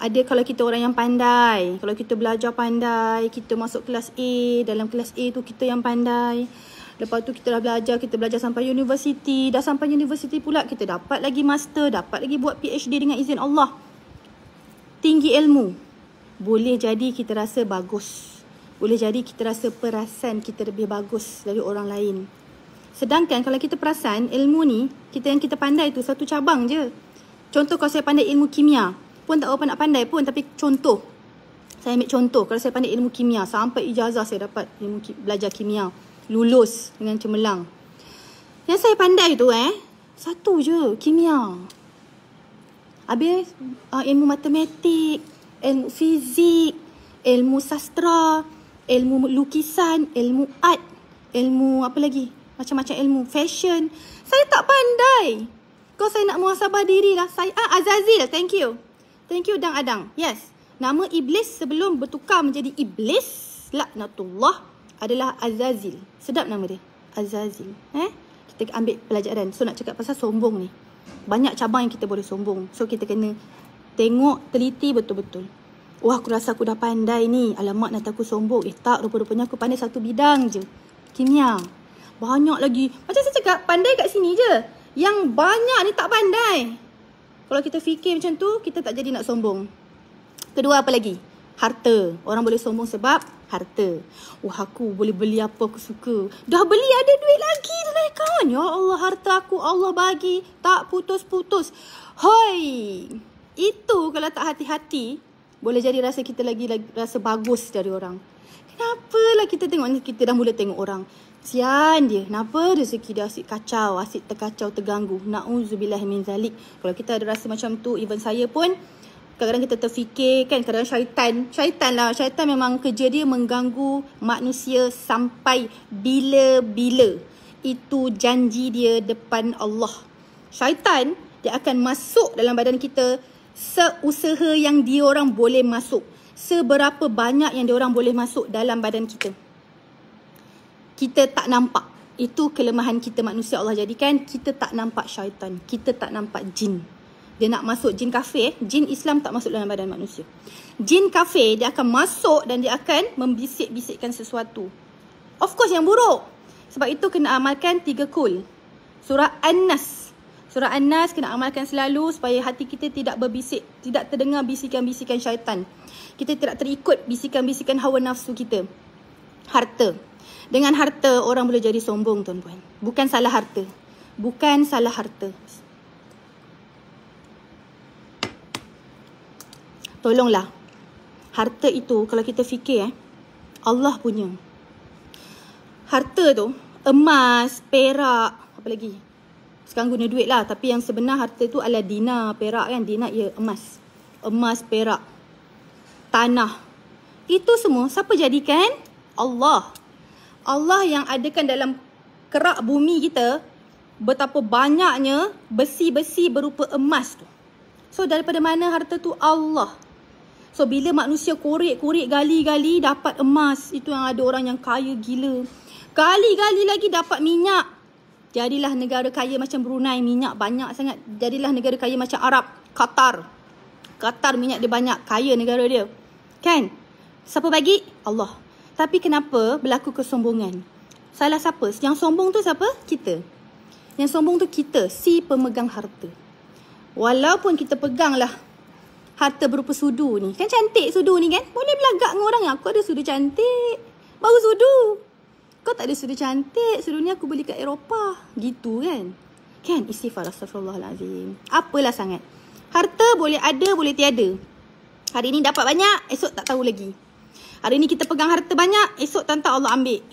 ada kalau kita orang yang pandai kalau kita belajar pandai kita masuk kelas A dalam kelas A tu kita yang pandai lepas tu kita dah belajar kita belajar sampai universiti dah sampai universiti pula kita dapat lagi master dapat lagi buat PhD dengan izin Allah tinggi ilmu boleh jadi kita rasa bagus boleh jadi kita rasa perasan kita lebih bagus dari orang lain sedangkan kalau kita perasan ilmu ni kita yang kita pandai tu satu cabang je contoh kalau saya pandai ilmu kimia pun tak berapa nak pandai pun tapi contoh saya ambil contoh kalau saya pandai ilmu kimia sampai ijazah saya dapat ilmu ki- belajar kimia lulus dengan cemerlang yang saya pandai tu eh satu je kimia habis uh, ilmu matematik ilmu fizik ilmu sastra ilmu lukisan ilmu art ilmu apa lagi macam-macam ilmu fashion saya tak pandai kau saya nak muasabah diri lah saya ah, azazil thank you Thank you Dang Adang. Yes. Nama iblis sebelum bertukar menjadi iblis laknatullah adalah Azazil. Sedap nama dia. Azazil. Eh? Kita ambil pelajaran. So nak cakap pasal sombong ni. Banyak cabang yang kita boleh sombong. So kita kena tengok teliti betul-betul. Wah aku rasa aku dah pandai ni. Alamak nak aku sombong. Eh tak rupa-rupanya aku pandai satu bidang je. Kimia. Banyak lagi. Macam saya cakap pandai kat sini je. Yang banyak ni tak pandai. Pandai. Kalau kita fikir macam tu, kita tak jadi nak sombong. Kedua apa lagi? Harta. Orang boleh sombong sebab harta. Wah aku boleh beli apa aku suka. Dah beli ada duit lagi dalam akaun. Ya Allah harta aku Allah bagi. Tak putus-putus. Hoi. Itu kalau tak hati-hati. Boleh jadi rasa kita lagi, lagi rasa bagus dari orang. Kenapalah kita tengok ni kita dah mula tengok orang. Sian dia. Kenapa rezeki dia asyik kacau, asyik terkacau, terganggu. Na'udzubillah min zalik. Kalau kita ada rasa macam tu, even saya pun, kadang-kadang kita terfikir kan, kadang-kadang syaitan. Syaitan lah. Syaitan memang kerja dia mengganggu manusia sampai bila-bila. Itu janji dia depan Allah. Syaitan, dia akan masuk dalam badan kita seusaha yang dia orang boleh masuk. Seberapa banyak yang dia orang boleh masuk dalam badan kita kita tak nampak. Itu kelemahan kita manusia Allah jadikan. Kita tak nampak syaitan. Kita tak nampak jin. Dia nak masuk jin kafir. Jin Islam tak masuk dalam badan manusia. Jin kafir dia akan masuk dan dia akan membisik-bisikkan sesuatu. Of course yang buruk. Sebab itu kena amalkan tiga kul. Surah An-Nas. Surah An-Nas kena amalkan selalu supaya hati kita tidak berbisik. Tidak terdengar bisikan-bisikan syaitan. Kita tidak terikut bisikan-bisikan hawa nafsu kita. Harta. Harta. Dengan harta orang boleh jadi sombong tuan-tuan. Bukan salah harta. Bukan salah harta. Tolonglah. Harta itu kalau kita fikir eh Allah punya. Harta tu emas, perak, apa lagi? Sekarang guna duit lah Tapi yang sebenar harta tu adalah dina Perak kan Dina ya emas Emas perak Tanah Itu semua Siapa jadikan? Allah Allah yang adakan dalam kerak bumi kita betapa banyaknya besi-besi berupa emas tu. So daripada mana harta tu Allah. So bila manusia korek-korek gali-gali dapat emas, itu yang ada orang yang kaya gila. Gali-gali lagi dapat minyak. Jadilah negara kaya macam Brunei minyak banyak sangat. Jadilah negara kaya macam Arab, Qatar. Qatar minyak dia banyak, kaya negara dia. Kan? Siapa bagi? Allah. Tapi kenapa berlaku kesombongan? Salah siapa? Yang sombong tu siapa? Kita. Yang sombong tu kita, si pemegang harta. Walaupun kita peganglah harta berupa sudu ni. Kan cantik sudu ni kan? Boleh belagak dengan orang aku ada sudu cantik. bau sudu. Kau tak ada sudu cantik. Sudu ni aku beli kat Eropah. Gitu kan? Kan? Istighfar Astagfirullahaladzim. Apalah sangat. Harta boleh ada, boleh tiada. Hari ni dapat banyak, esok tak tahu lagi. Hari ni kita pegang harta banyak, esok tanta Allah ambil.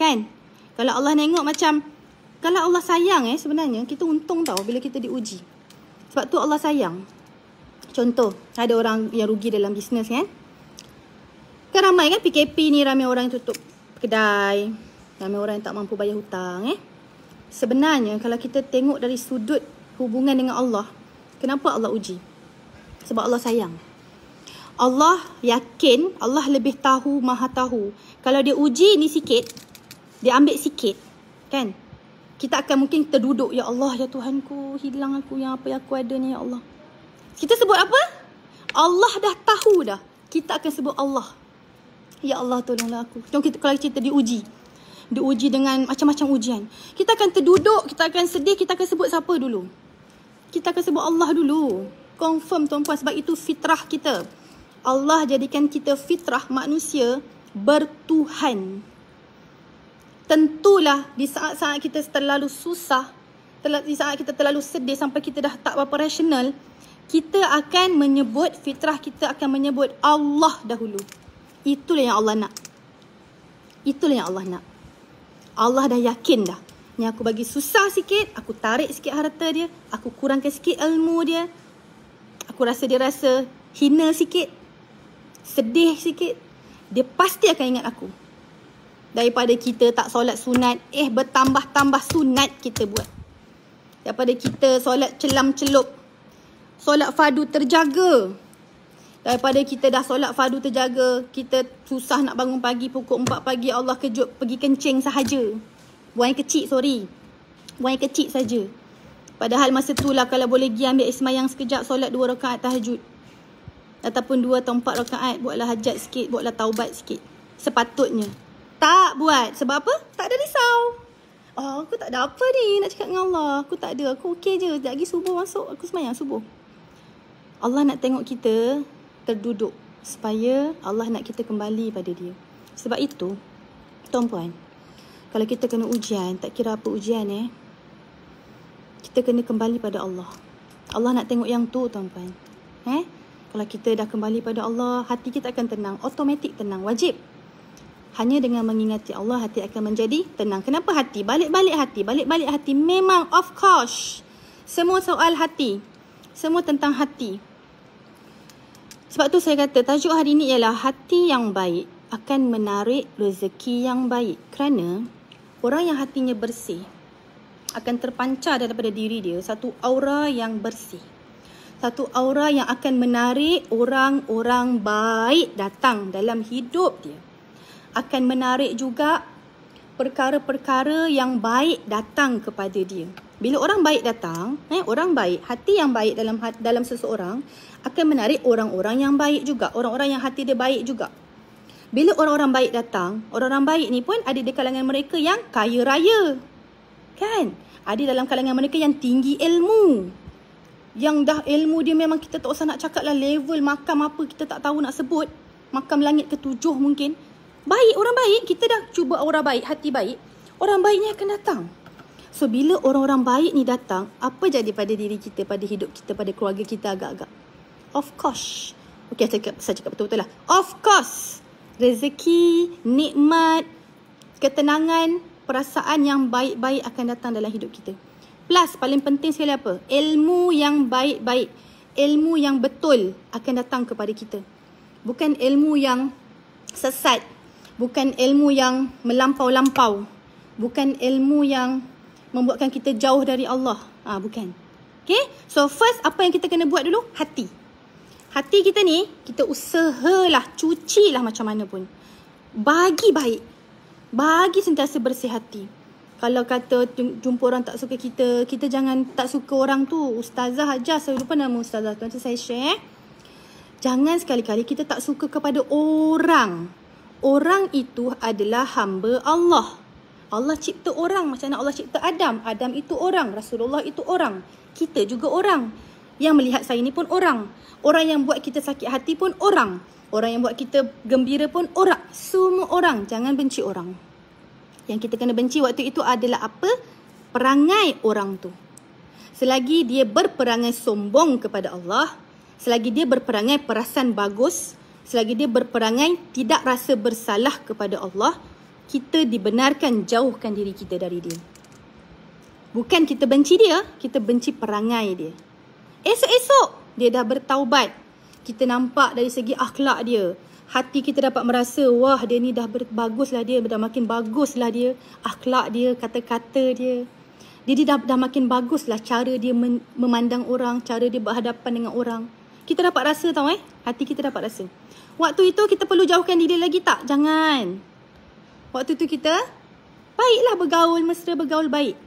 Kan? Kalau Allah nengok macam kalau Allah sayang eh sebenarnya kita untung tau bila kita diuji. Sebab tu Allah sayang. Contoh, ada orang yang rugi dalam bisnes kan? Kan ramai kan PKP ni ramai orang yang tutup kedai, ramai orang yang tak mampu bayar hutang eh. Sebenarnya kalau kita tengok dari sudut hubungan dengan Allah, kenapa Allah uji? Sebab Allah sayang. Allah yakin, Allah lebih tahu, maha tahu. Kalau dia uji ni sikit, dia ambil sikit, kan? Kita akan mungkin terduduk, Ya Allah, Ya Tuhanku, hilang aku yang apa yang aku ada ni, Ya Allah. Kita sebut apa? Allah dah tahu dah. Kita akan sebut Allah. Ya Allah, tolonglah aku. Jom kita, kalau cerita diuji. Diuji dengan macam-macam ujian. Kita akan terduduk, kita akan sedih, kita akan sebut siapa dulu? Kita akan sebut Allah dulu. Confirm tuan-puan sebab itu fitrah kita. Allah jadikan kita fitrah manusia bertuhan. Tentulah di saat-saat kita terlalu susah, di saat kita terlalu sedih sampai kita dah tak berapa rasional, kita akan menyebut fitrah kita akan menyebut Allah dahulu. Itulah yang Allah nak. Itulah yang Allah nak. Allah dah yakin dah. Ni aku bagi susah sikit, aku tarik sikit harta dia, aku kurangkan sikit ilmu dia. Aku rasa dia rasa hina sikit, sedih sikit, dia pasti akan ingat aku. Daripada kita tak solat sunat, eh bertambah-tambah sunat kita buat. Daripada kita solat celam-celup, solat fadu terjaga. Daripada kita dah solat fadu terjaga, kita susah nak bangun pagi pukul 4 pagi, Allah kejut pergi kencing sahaja. Buang yang kecil, sorry. Buang yang kecil saja. Padahal masa itulah kalau boleh pergi ambil ismayang sekejap, solat dua rakaat tahajud ataupun dua atau 4 rakaat buatlah hajat sikit, buatlah taubat sikit. Sepatutnya. Tak buat. Sebab apa? Tak ada risau. Oh, aku tak ada apa ni nak cakap dengan Allah. Aku tak ada. Aku okey je. Sekejap lagi subuh masuk. Aku semayang subuh. Allah nak tengok kita terduduk. Supaya Allah nak kita kembali pada dia. Sebab itu, tuan-puan, kalau kita kena ujian, tak kira apa ujian eh, kita kena kembali pada Allah. Allah nak tengok yang tu, tuan-puan. Eh? Kalau kita dah kembali pada Allah, hati kita akan tenang, otomatik tenang, wajib. Hanya dengan mengingati Allah, hati akan menjadi tenang. Kenapa hati? Balik-balik hati, balik-balik hati. Memang of course. Semua soal hati. Semua tentang hati. Sebab tu saya kata tajuk hari ini ialah hati yang baik akan menarik rezeki yang baik. Kerana orang yang hatinya bersih akan terpancar daripada diri dia satu aura yang bersih satu aura yang akan menarik orang-orang baik datang dalam hidup dia. Akan menarik juga perkara-perkara yang baik datang kepada dia. Bila orang baik datang, eh, orang baik, hati yang baik dalam dalam seseorang akan menarik orang-orang yang baik juga. Orang-orang yang hati dia baik juga. Bila orang-orang baik datang, orang-orang baik ni pun ada di kalangan mereka yang kaya raya. Kan? Ada dalam kalangan mereka yang tinggi ilmu yang dah ilmu dia memang kita tak usah nak cakap lah level makam apa kita tak tahu nak sebut. Makam langit ketujuh mungkin. Baik, orang baik. Kita dah cuba aura baik, hati baik. Orang baiknya akan datang. So, bila orang-orang baik ni datang, apa jadi pada diri kita, pada hidup kita, pada keluarga kita agak-agak? Of course. Okay, saya cakap, saya cakap betul-betul lah. Of course. Rezeki, nikmat, ketenangan, perasaan yang baik-baik akan datang dalam hidup kita. Plus paling penting sekali apa? Ilmu yang baik-baik. Ilmu yang betul akan datang kepada kita. Bukan ilmu yang sesat. Bukan ilmu yang melampau-lampau. Bukan ilmu yang membuatkan kita jauh dari Allah. Ha, bukan. Okay? So first apa yang kita kena buat dulu? Hati. Hati kita ni, kita usahalah, lah macam mana pun. Bagi baik. Bagi sentiasa bersih hati kalau kata jumpa orang tak suka kita, kita jangan tak suka orang tu. Ustazah aja saya lupa nama ustazah tu. Nanti saya share. Jangan sekali-kali kita tak suka kepada orang. Orang itu adalah hamba Allah. Allah cipta orang macam mana Allah cipta Adam. Adam itu orang, Rasulullah itu orang. Kita juga orang. Yang melihat saya ni pun orang. Orang yang buat kita sakit hati pun orang. Orang yang buat kita gembira pun orang. Semua orang. Jangan benci orang. Yang kita kena benci waktu itu adalah apa? Perangai orang tu. Selagi dia berperangai sombong kepada Allah, selagi dia berperangai perasan bagus, selagi dia berperangai tidak rasa bersalah kepada Allah, kita dibenarkan jauhkan diri kita dari dia. Bukan kita benci dia, kita benci perangai dia. Esok-esok dia dah bertaubat. Kita nampak dari segi akhlak dia, hati kita dapat merasa wah dia ni dah lah dia dah makin bagus lah dia akhlak dia kata-kata dia jadi dah, dah makin lah cara dia memandang orang cara dia berhadapan dengan orang kita dapat rasa tau eh hati kita dapat rasa waktu itu kita perlu jauhkan diri lagi tak jangan waktu itu kita baiklah bergaul mesra bergaul baik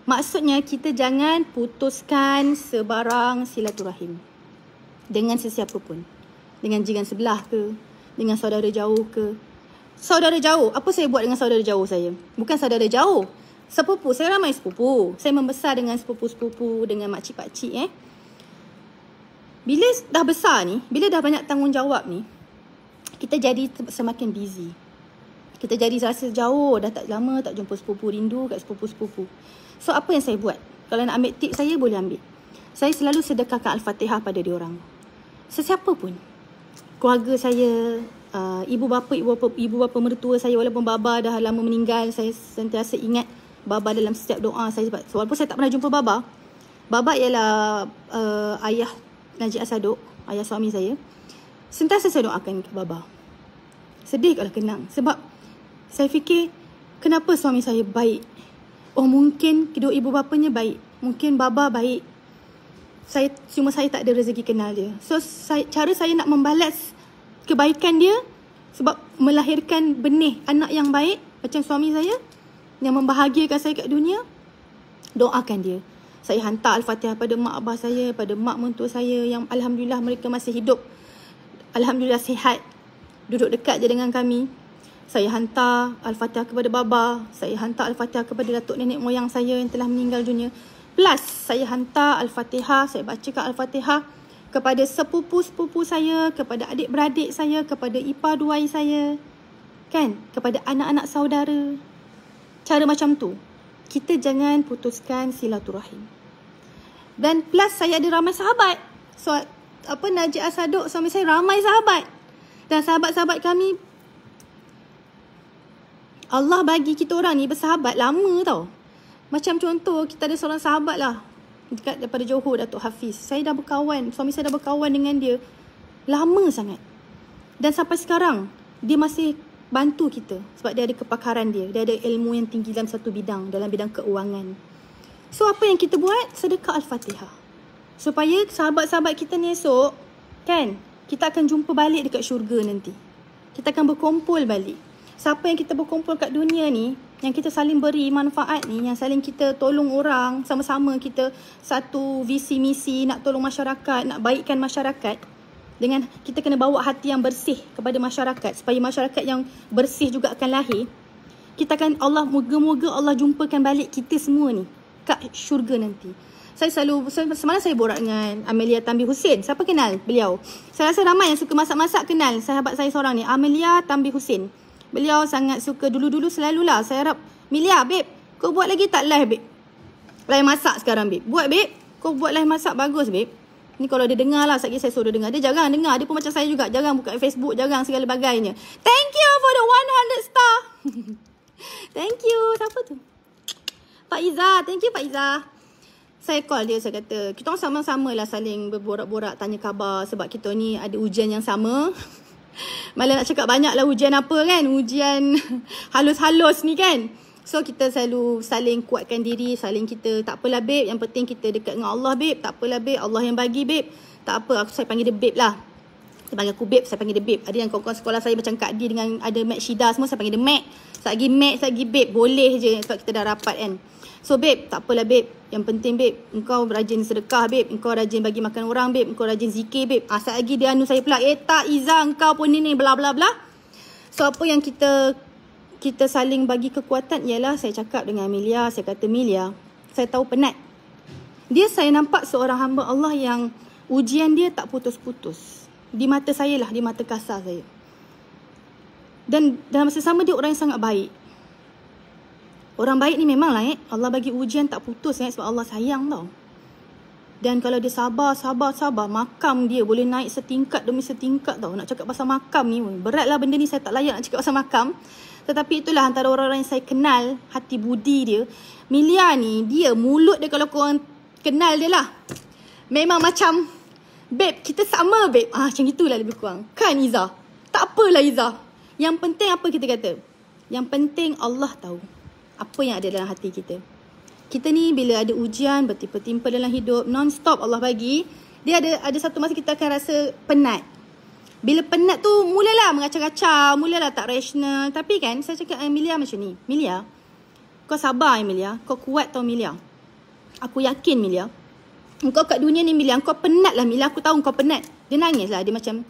Maksudnya kita jangan putuskan sebarang silaturahim dengan sesiapa pun. Dengan jiran sebelah ke? Dengan saudara jauh ke? Saudara jauh, apa saya buat dengan saudara jauh saya? Bukan saudara jauh. Sepupu, saya ramai sepupu. Saya membesar dengan sepupu-sepupu, dengan makcik-pakcik eh. Bila dah besar ni, bila dah banyak tanggungjawab ni, kita jadi semakin busy. Kita jadi rasa jauh, dah tak lama tak jumpa sepupu, rindu kat sepupu-sepupu. So apa yang saya buat? Kalau nak ambil tip saya boleh ambil. Saya selalu sedekahkan Al-Fatihah pada diorang. Sesiapa pun keluarga saya uh, ibu bapa ibu bapa ibu bapa mertua saya walaupun baba dah lama meninggal saya sentiasa ingat baba dalam setiap doa saya sebab walaupun saya tak pernah jumpa baba baba ialah uh, ayah Najib Asadok ayah suami saya sentiasa saya doakan ke baba sedih kalau kenang sebab saya fikir kenapa suami saya baik oh mungkin kedua ibu bapanya baik mungkin baba baik saya cuma saya tak ada rezeki kenal dia. So saya, cara saya nak membalas kebaikan dia sebab melahirkan benih anak yang baik macam suami saya yang membahagiakan saya kat dunia doakan dia. Saya hantar al-Fatihah pada mak abah saya, pada mak mentua saya yang alhamdulillah mereka masih hidup. Alhamdulillah sihat. Duduk dekat je dengan kami. Saya hantar al-Fatihah kepada baba, saya hantar al-Fatihah kepada datuk nenek moyang saya yang telah meninggal dunia. Plus saya hantar Al-Fatihah, saya bacakan Al-Fatihah kepada sepupu-sepupu saya, kepada adik-beradik saya, kepada ipar duai saya. Kan? Kepada anak-anak saudara. Cara macam tu. Kita jangan putuskan silaturahim. Dan plus saya ada ramai sahabat. So, apa Najib Asaduk suami saya ramai sahabat. Dan sahabat-sahabat kami Allah bagi kita orang ni bersahabat lama tau. Macam contoh kita ada seorang sahabat lah dekat daripada Johor Datuk Hafiz. Saya dah berkawan, suami saya dah berkawan dengan dia lama sangat. Dan sampai sekarang dia masih bantu kita sebab dia ada kepakaran dia, dia ada ilmu yang tinggi dalam satu bidang dalam bidang keuangan. So apa yang kita buat? Sedekah Al-Fatihah. Supaya sahabat-sahabat kita ni esok kan kita akan jumpa balik dekat syurga nanti. Kita akan berkumpul balik. Siapa yang kita berkumpul kat dunia ni, yang kita saling beri manfaat ni yang saling kita tolong orang sama-sama kita satu visi misi nak tolong masyarakat nak baikkan masyarakat dengan kita kena bawa hati yang bersih kepada masyarakat supaya masyarakat yang bersih juga akan lahir kita akan Allah moga-moga Allah jumpakan balik kita semua ni kat syurga nanti saya selalu semalam saya borak dengan Amelia Tambi Husin siapa kenal beliau saya rasa ramai yang suka masak-masak kenal sahabat saya seorang ni Amelia Tambi Husin Beliau sangat suka dulu-dulu selalulah. Saya harap, Milia, babe. Kau buat lagi tak live, babe? Live masak sekarang, babe. Buat, babe. Kau buat live masak bagus, babe. Ni kalau dia dengar lah, sekejap saya suruh dengar. Dia jarang dengar. Dia pun macam saya juga. Jarang buka Facebook, jarang segala bagainya. Thank you for the 100 star. <laughs> thank you. Siapa tu? Pak Iza. Thank you, Pak Iza. Saya call dia, saya kata, kita sama-sama lah saling berborak-borak, tanya khabar sebab kita ni ada ujian yang sama. <laughs> Malah nak cakap banyak lah ujian apa kan. Ujian <laughs> halus-halus ni kan. So kita selalu saling kuatkan diri, saling kita tak apalah babe. Yang penting kita dekat dengan Allah babe. Tak apalah babe. Allah yang bagi babe. Tak apa. Aku saya panggil dia babe lah. Saya panggil aku babe, saya panggil dia babe. Ada yang kawan-kawan sekolah saya macam Kak D dengan ada Mac Shida semua, saya panggil dia Mac. Saya lagi Mac, saya lagi babe. Boleh je sebab kita dah rapat kan. So babe, tak apalah babe. Yang penting babe, engkau rajin sedekah babe, engkau rajin bagi makan orang babe, engkau rajin zikir babe. Asal ah, lagi dia anu saya pula, "Eh tak Iza, engkau pun ni ni bla bla bla." So apa yang kita kita saling bagi kekuatan ialah saya cakap dengan Amelia, saya kata Amelia, saya tahu penat. Dia saya nampak seorang hamba Allah yang ujian dia tak putus-putus. Di mata saya lah, di mata kasar saya. Dan dalam masa sama dia orang yang sangat baik. Orang baik ni memang lah eh. Allah bagi ujian tak putus eh. Sebab Allah sayang tau. Dan kalau dia sabar, sabar, sabar. Makam dia boleh naik setingkat demi setingkat tau. Nak cakap pasal makam ni. berat lah benda ni. Saya tak layak nak cakap pasal makam. Tetapi itulah antara orang-orang yang saya kenal. Hati budi dia. Milia ni, dia mulut dia kalau korang kenal dia lah. Memang macam... Babe, kita sama babe. Ah, macam itulah lebih kurang. Kan Iza? Tak apalah Iza. Yang penting apa kita kata? Yang penting Allah tahu apa yang ada dalam hati kita. Kita ni bila ada ujian bertimpa-timpa dalam hidup, non-stop Allah bagi, dia ada ada satu masa kita akan rasa penat. Bila penat tu mulalah mengacau-acau, mulalah tak rasional. Tapi kan saya cakap dengan Emilia macam ni. Emilia, kau sabar Emilia. Kau kuat tau Emilia. Aku yakin Emilia. Kau kat dunia ni Emilia, kau penat lah Emilia. Aku tahu kau penat. Dia nangis lah. Dia macam,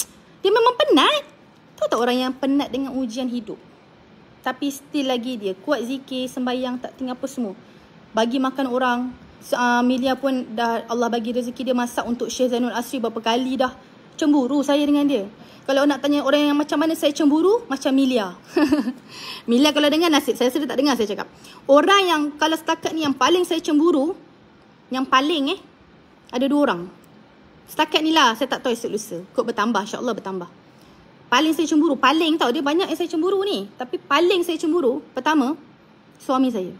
dia memang penat. Tahu tak orang yang penat dengan ujian hidup? Tapi still lagi dia kuat zikir, sembahyang, tak tinggal apa semua. Bagi makan orang. Ah, milia pun dah Allah bagi rezeki dia masak untuk Syekh Zainul Asri berapa kali dah. Cemburu saya dengan dia. Kalau nak tanya orang yang macam mana saya cemburu, macam Milia. <laughs> Milia kalau dengar nasib, saya sudah tak dengar saya cakap. Orang yang kalau setakat ni yang paling saya cemburu, yang paling eh, ada dua orang. Setakat ni lah, saya tak tahu esok lusa. Kok bertambah, insyaAllah bertambah paling saya cemburu paling tau dia banyak yang saya cemburu ni tapi paling saya cemburu pertama suami saya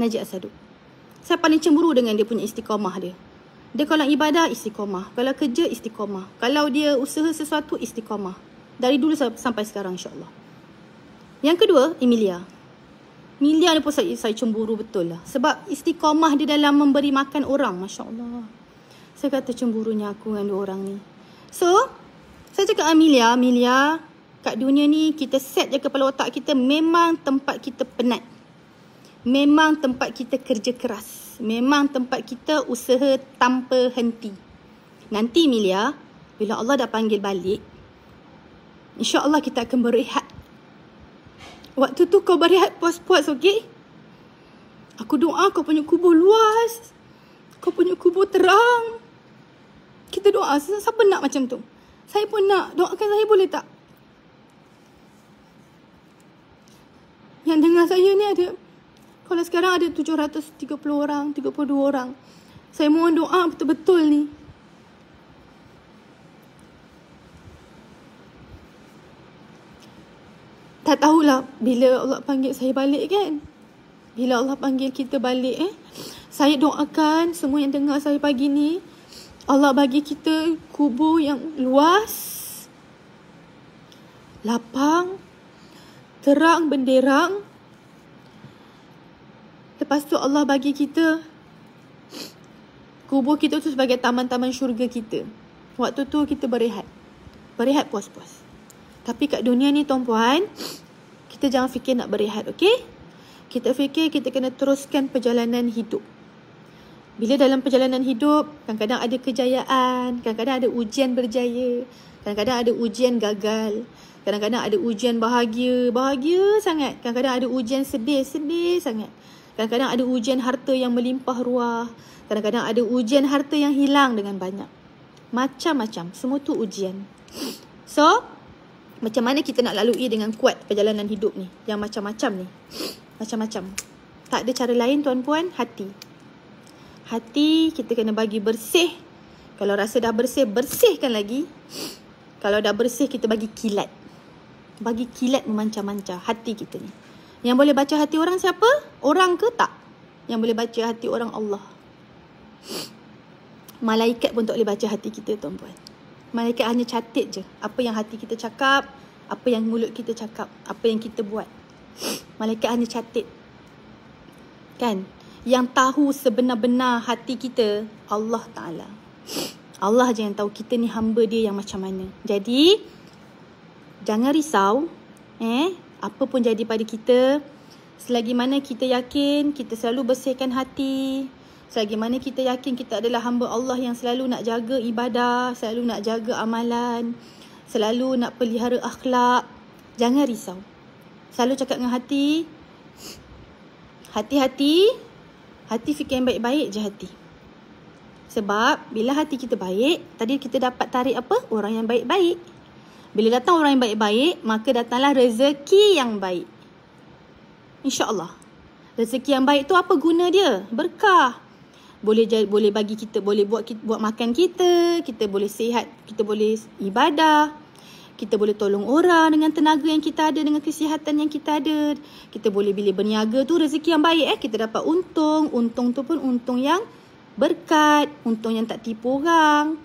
Najib Asaduk saya paling cemburu dengan dia punya istiqamah dia dia kalau ibadah istiqamah kalau kerja istiqamah kalau dia usaha sesuatu istiqamah dari dulu sampai sekarang insyaAllah yang kedua Emilia Emilia ni pun saya, saya cemburu betul lah sebab istiqamah dia dalam memberi makan orang masyaAllah saya kata cemburunya aku dengan dia orang ni So, saya cakap Amelia, Amelia, Milia, kat dunia ni kita set je kepala otak kita memang tempat kita penat. Memang tempat kita kerja keras. Memang tempat kita usaha tanpa henti. Nanti Amelia, bila Allah dah panggil balik, insya-Allah kita akan berehat. Waktu tu kau berehat puas-puas, okey? Aku doa kau punya kubur luas. Kau punya kubur terang. Kita doa. Siapa nak macam tu? Saya pun nak doakan saya boleh tak? Yang dengar saya ni ada kalau sekarang ada 730 orang, 32 orang. Saya mohon doa betul-betul ni. Tak tahulah bila Allah panggil saya balik kan. Bila Allah panggil kita balik eh. Saya doakan semua yang dengar saya pagi ni. Allah bagi kita kubu yang luas, lapang, terang benderang. Lepas tu Allah bagi kita kubu kita tu sebagai taman-taman syurga kita. Waktu tu kita berehat. Berehat puas-puas. Tapi kat dunia ni tuan-puan, kita jangan fikir nak berehat, okey? Kita fikir kita kena teruskan perjalanan hidup. Bila dalam perjalanan hidup, kadang-kadang ada kejayaan, kadang-kadang ada ujian berjaya, kadang-kadang ada ujian gagal, kadang-kadang ada ujian bahagia, bahagia sangat, kadang-kadang ada ujian sedih, sedih sangat. Kadang-kadang ada ujian harta yang melimpah ruah, kadang-kadang ada ujian harta yang hilang dengan banyak. Macam-macam, semua tu ujian. So, macam mana kita nak lalui dengan kuat perjalanan hidup ni, yang macam-macam ni. Macam-macam. Tak ada cara lain tuan-puan, hati. Hati kita kena bagi bersih. Kalau rasa dah bersih, bersihkan lagi. Kalau dah bersih, kita bagi kilat. Bagi kilat memancar-mancar hati kita ni. Yang boleh baca hati orang siapa? Orang ke tak? Yang boleh baca hati orang Allah. Malaikat pun tak boleh baca hati kita tuan-puan. Malaikat hanya catit je. Apa yang hati kita cakap, apa yang mulut kita cakap, apa yang kita buat. Malaikat hanya catit. Kan? yang tahu sebenar-benar hati kita Allah Ta'ala Allah je yang tahu kita ni hamba dia yang macam mana Jadi Jangan risau eh Apa pun jadi pada kita Selagi mana kita yakin Kita selalu bersihkan hati Selagi mana kita yakin kita adalah hamba Allah Yang selalu nak jaga ibadah Selalu nak jaga amalan Selalu nak pelihara akhlak Jangan risau Selalu cakap dengan hati Hati-hati Hati fikir yang baik-baik je hati. Sebab bila hati kita baik, tadi kita dapat tarik apa? Orang yang baik-baik. Bila datang orang yang baik-baik, maka datanglah rezeki yang baik. Insya Allah, Rezeki yang baik tu apa guna dia? Berkah. Boleh boleh bagi kita, boleh buat buat makan kita, kita boleh sihat, kita boleh ibadah kita boleh tolong orang dengan tenaga yang kita ada dengan kesihatan yang kita ada kita boleh bila berniaga tu rezeki yang baik eh kita dapat untung untung tu pun untung yang berkat untung yang tak tipu orang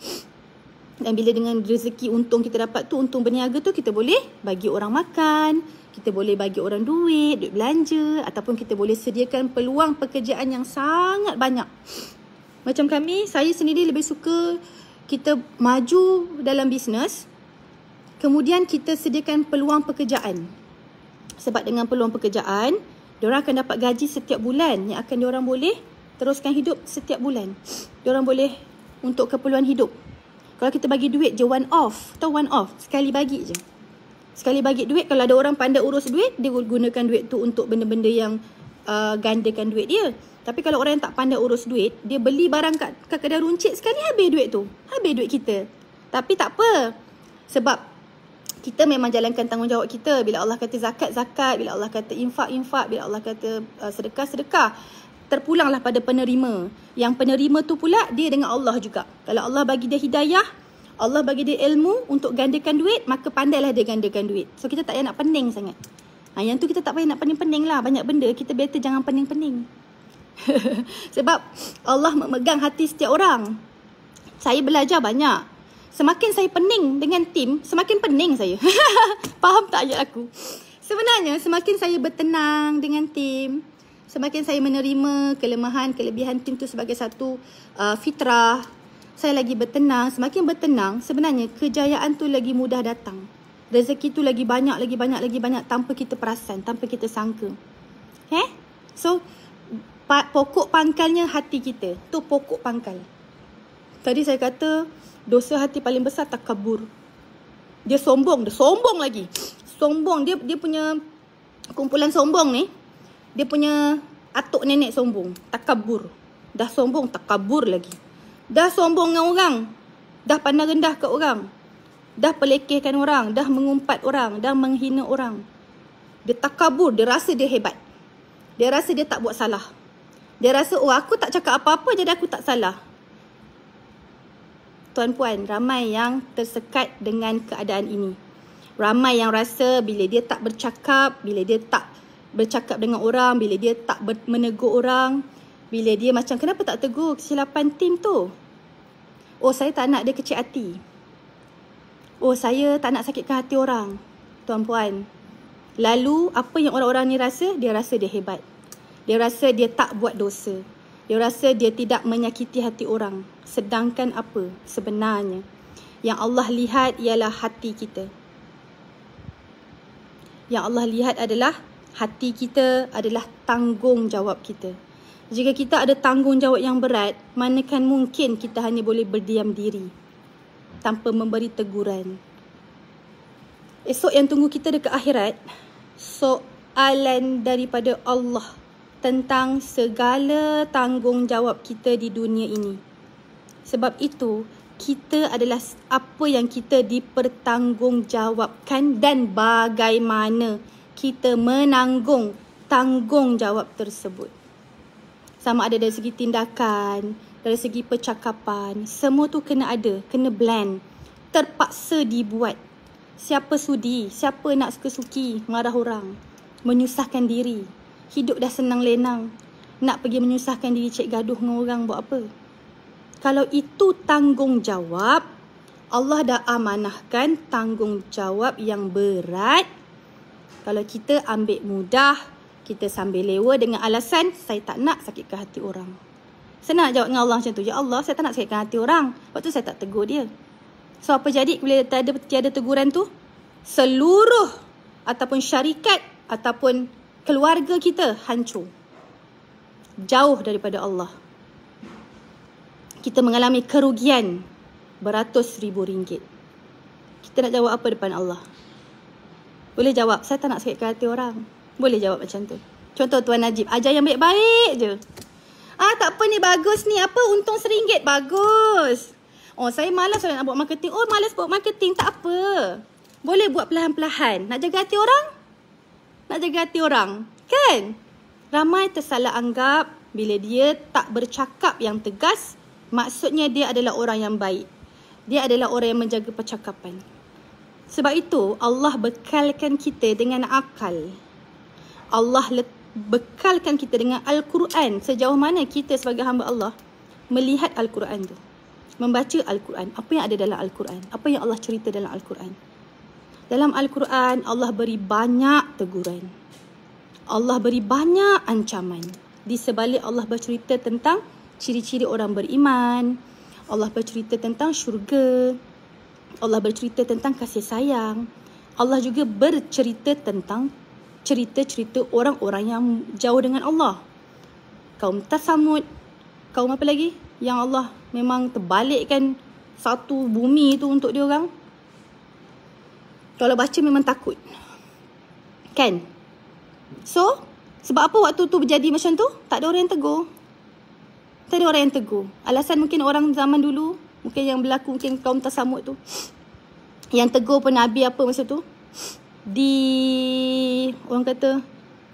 dan bila dengan rezeki untung kita dapat tu untung berniaga tu kita boleh bagi orang makan kita boleh bagi orang duit duit belanja ataupun kita boleh sediakan peluang pekerjaan yang sangat banyak macam kami saya sendiri lebih suka kita maju dalam bisnes Kemudian kita sediakan peluang pekerjaan. Sebab dengan peluang pekerjaan, diorang akan dapat gaji setiap bulan yang akan diorang boleh teruskan hidup setiap bulan. Diorang boleh untuk keperluan hidup. Kalau kita bagi duit je one off, tahu one off, sekali bagi je. Sekali bagi duit, kalau ada orang pandai urus duit, dia gunakan duit tu untuk benda-benda yang uh, gandakan duit dia. Tapi kalau orang yang tak pandai urus duit, dia beli barang kat, kat kedai runcit sekali habis duit tu. Habis duit kita. Tapi tak apa. Sebab kita memang jalankan tanggungjawab kita bila Allah kata zakat zakat bila Allah kata infak infak bila Allah kata uh, sedekah sedekah terpulanglah pada penerima yang penerima tu pula dia dengan Allah juga kalau Allah bagi dia hidayah Allah bagi dia ilmu untuk gandakan duit maka pandailah dia gandakan duit so kita tak payah nak pening sangat ha, yang tu kita tak payah nak pening-pening lah banyak benda kita better jangan pening-pening <laughs> sebab Allah memegang hati setiap orang saya belajar banyak Semakin saya pening dengan tim, semakin pening saya. <laughs> Faham tak ayat aku? Sebenarnya, semakin saya bertenang dengan tim, semakin saya menerima kelemahan, kelebihan tim tu sebagai satu uh, fitrah, saya lagi bertenang, semakin bertenang, sebenarnya kejayaan tu lagi mudah datang. Rezeki tu lagi banyak, lagi banyak, lagi banyak tanpa kita perasan, tanpa kita sangka. Eh? So, pokok pangkalnya hati kita. Tu pokok pangkal. Tadi saya kata, dosa hati paling besar tak kabur. Dia sombong, dia sombong lagi. Sombong dia dia punya kumpulan sombong ni. Dia punya atuk nenek sombong, tak kabur. Dah sombong tak kabur lagi. Dah sombong dengan orang. Dah pandang rendah ke orang. Dah pelekehkan orang, dah mengumpat orang, dah menghina orang. Dia tak kabur, dia rasa dia hebat. Dia rasa dia tak buat salah. Dia rasa, oh aku tak cakap apa-apa jadi aku tak salah tuan-puan, ramai yang tersekat dengan keadaan ini. Ramai yang rasa bila dia tak bercakap, bila dia tak bercakap dengan orang, bila dia tak menegur orang, bila dia macam kenapa tak tegur kesilapan tim tu? Oh, saya tak nak dia kecil hati. Oh, saya tak nak sakitkan hati orang. Tuan-puan. Lalu apa yang orang-orang ni rasa? Dia rasa dia hebat. Dia rasa dia tak buat dosa. Dia rasa dia tidak menyakiti hati orang. Sedangkan apa sebenarnya? Yang Allah lihat ialah hati kita. Yang Allah lihat adalah hati kita adalah tanggungjawab kita. Jika kita ada tanggungjawab yang berat, manakan mungkin kita hanya boleh berdiam diri tanpa memberi teguran. Esok yang tunggu kita dekat akhirat, soalan daripada Allah tentang segala tanggungjawab kita di dunia ini. Sebab itu, kita adalah apa yang kita dipertanggungjawabkan dan bagaimana kita menanggung tanggungjawab tersebut. Sama ada dari segi tindakan, dari segi percakapan, semua tu kena ada, kena blend. Terpaksa dibuat. Siapa sudi, siapa nak suka-suki marah orang, menyusahkan diri, Hidup dah senang lenang. Nak pergi menyusahkan diri cik gaduh dengan orang buat apa? Kalau itu tanggungjawab, Allah dah amanahkan tanggungjawab yang berat. Kalau kita ambil mudah, kita sambil lewa dengan alasan saya tak nak sakitkan hati orang. Saya nak jawab dengan Allah macam tu. Ya Allah, saya tak nak sakitkan hati orang. tu saya tak tegur dia. So apa jadi bila tiada, tiada teguran tu? Seluruh ataupun syarikat ataupun keluarga kita hancur. Jauh daripada Allah. Kita mengalami kerugian beratus ribu ringgit. Kita nak jawab apa depan Allah? Boleh jawab, saya tak nak sakit hati orang. Boleh jawab macam tu. Contoh Tuan Najib, ajar yang baik-baik je. Ah, tak apa ni, bagus ni. Apa, untung seringgit, bagus. Oh, saya malas nak buat marketing. Oh, malas buat marketing, tak apa. Boleh buat pelahan pelahan. Nak jaga hati orang? nak jaga hati orang. Kan? Ramai tersalah anggap bila dia tak bercakap yang tegas, maksudnya dia adalah orang yang baik. Dia adalah orang yang menjaga percakapan. Sebab itu Allah bekalkan kita dengan akal. Allah le- bekalkan kita dengan Al-Quran sejauh mana kita sebagai hamba Allah melihat Al-Quran tu. Membaca Al-Quran. Apa yang ada dalam Al-Quran. Apa yang Allah cerita dalam Al-Quran dalam Al-Quran Allah beri banyak teguran. Allah beri banyak ancaman. Di sebalik Allah bercerita tentang ciri-ciri orang beriman. Allah bercerita tentang syurga. Allah bercerita tentang kasih sayang. Allah juga bercerita tentang cerita-cerita orang-orang yang jauh dengan Allah. Kaum tasamud. Kaum apa lagi? Yang Allah memang terbalikkan satu bumi itu untuk dia orang. Kalau baca memang takut. Kan? So, sebab apa waktu tu berjadi macam tu? Tak ada orang yang tegur. Tak ada orang yang tegur. Alasan mungkin orang zaman dulu, mungkin yang berlaku mungkin kaum tasamut tu. Yang tegur pun Nabi apa masa tu? Di orang kata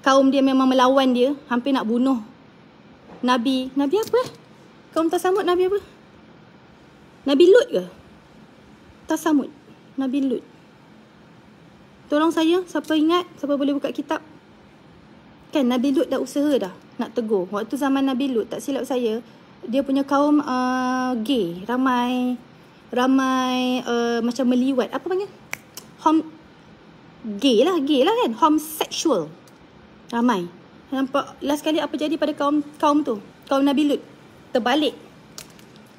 kaum dia memang melawan dia, hampir nak bunuh Nabi. Nabi apa? Kaum tasamut Nabi apa? Nabi Lut ke? Tasamut. Nabi Lut. Tolong saya, siapa ingat, siapa boleh buka kitab. Kan Nabi Lut dah usaha dah nak tegur. Waktu zaman Nabi Lut, tak silap saya, dia punya kaum uh, gay. Ramai, ramai uh, macam meliwat. Apa panggil? Hom gay lah, gay lah kan? Homosexual. Ramai. Nampak last kali apa jadi pada kaum kaum tu? Kaum Nabi Lut. Terbalik.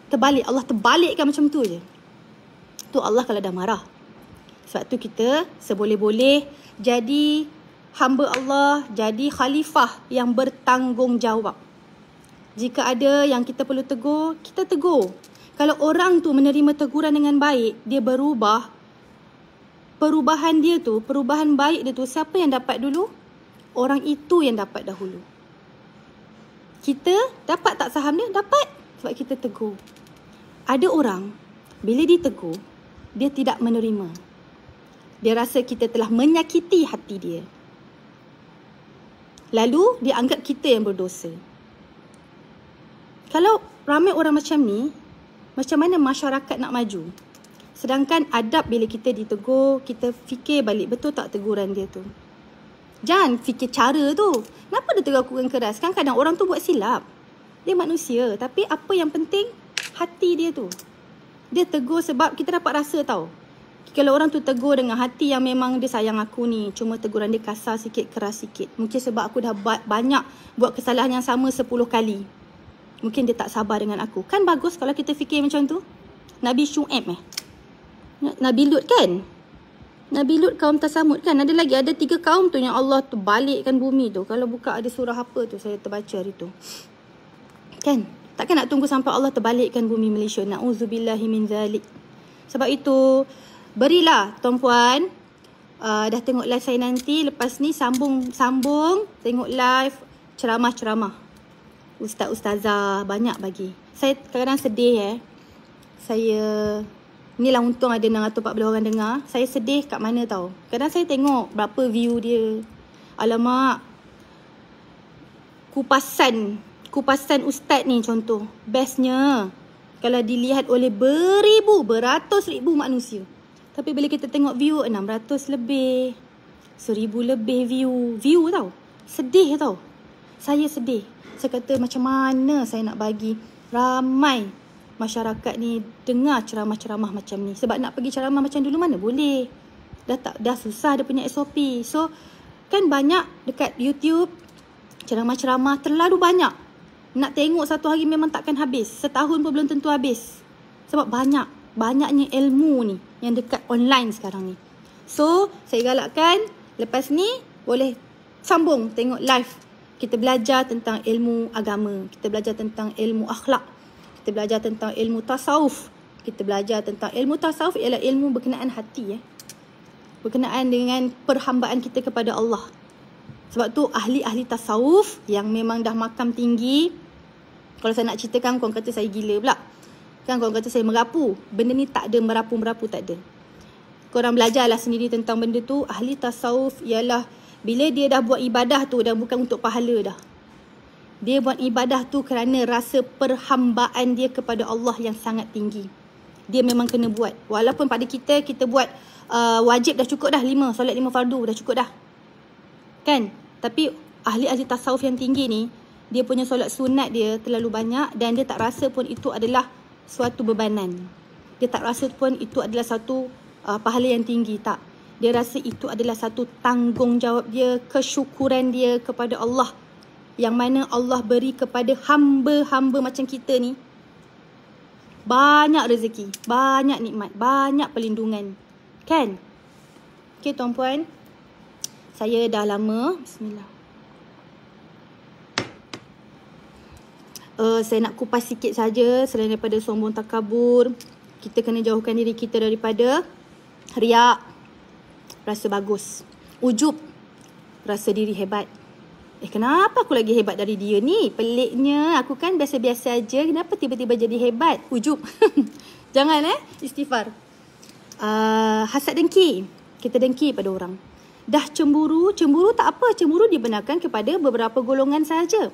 Terbalik. Allah terbalikkan macam tu je. Tu Allah kalau dah marah. Sebab tu kita seboleh-boleh jadi hamba Allah, jadi khalifah yang bertanggungjawab. Jika ada yang kita perlu tegur, kita tegur. Kalau orang tu menerima teguran dengan baik, dia berubah. Perubahan dia tu, perubahan baik dia tu, siapa yang dapat dulu? Orang itu yang dapat dahulu. Kita dapat tak saham dia? Dapat. Sebab kita tegur. Ada orang, bila ditegur, dia tidak menerima. Dia rasa kita telah menyakiti hati dia. Lalu dia anggap kita yang berdosa. Kalau ramai orang macam ni, macam mana masyarakat nak maju? Sedangkan adab bila kita ditegur, kita fikir balik betul tak teguran dia tu. Jangan fikir cara tu. Kenapa dia tegur aku dengan keras? Kan kadang orang tu buat silap. Dia manusia. Tapi apa yang penting? Hati dia tu. Dia tegur sebab kita dapat rasa tau kalau orang tu tegur dengan hati yang memang dia sayang aku ni cuma teguran dia kasar sikit keras sikit mungkin sebab aku dah ba- banyak buat kesalahan yang sama 10 kali mungkin dia tak sabar dengan aku kan bagus kalau kita fikir macam tu Nabi Shu'ab eh Nabi Lut kan Nabi Lut kaum tasamud kan ada lagi ada tiga kaum tu yang Allah tu balikkan bumi tu kalau buka ada surah apa tu saya terbaca hari tu kan takkan nak tunggu sampai Allah terbalikkan bumi Malaysia na'udzubillahi min zalik sebab itu berilah tuan-puan uh, dah tengok live saya nanti lepas ni sambung sambung tengok live ceramah-ceramah ustaz-ustazah banyak bagi saya kadang-kadang sedih eh saya inilah untung ada 640 orang dengar saya sedih kat mana tau kadang saya tengok berapa view dia alamak kupasan kupasan ustaz ni contoh bestnya kalau dilihat oleh beribu beratus ribu manusia tapi bila kita tengok view 600 lebih 1000 lebih view View tau Sedih tau Saya sedih Saya kata macam mana saya nak bagi Ramai masyarakat ni Dengar ceramah-ceramah macam ni Sebab nak pergi ceramah macam dulu mana boleh Dah tak dah susah dia punya SOP So kan banyak dekat YouTube Ceramah-ceramah terlalu banyak Nak tengok satu hari memang takkan habis Setahun pun belum tentu habis Sebab banyak banyaknya ilmu ni yang dekat online sekarang ni. So, saya galakkan lepas ni boleh sambung tengok live. Kita belajar tentang ilmu agama. Kita belajar tentang ilmu akhlak. Kita belajar tentang ilmu tasawuf. Kita belajar tentang ilmu tasawuf ialah ilmu berkenaan hati. Eh. Berkenaan dengan perhambaan kita kepada Allah. Sebab tu ahli-ahli tasawuf yang memang dah makam tinggi. Kalau saya nak ceritakan, korang kata saya gila pula. Kan korang kata saya merapu. Benda ni tak ada merapu-merapu tak ada. Korang belajarlah sendiri tentang benda tu. Ahli tasawuf ialah bila dia dah buat ibadah tu dah bukan untuk pahala dah. Dia buat ibadah tu kerana rasa perhambaan dia kepada Allah yang sangat tinggi. Dia memang kena buat. Walaupun pada kita, kita buat uh, wajib dah cukup dah lima. Solat lima fardu dah cukup dah. Kan? Tapi ahli-ahli tasawuf yang tinggi ni, dia punya solat sunat dia terlalu banyak dan dia tak rasa pun itu adalah suatu bebanan. Dia tak rasa pun itu adalah satu uh, pahala yang tinggi, tak. Dia rasa itu adalah satu tanggungjawab dia, kesyukuran dia kepada Allah. Yang mana Allah beri kepada hamba-hamba macam kita ni. Banyak rezeki, banyak nikmat, banyak perlindungan. Kan? Okay, tuan-puan. Saya dah lama. Bismillah. uh, saya nak kupas sikit saja selain daripada sombong takabur kita kena jauhkan diri kita daripada riak rasa bagus ujub rasa diri hebat Eh kenapa aku lagi hebat dari dia ni? Peliknya aku kan biasa-biasa aja. Kenapa tiba-tiba jadi hebat? Ujub. <laughs> Jangan eh istighfar. Uh, hasad dengki. Kita dengki pada orang. Dah cemburu, cemburu tak apa. Cemburu dibenarkan kepada beberapa golongan saja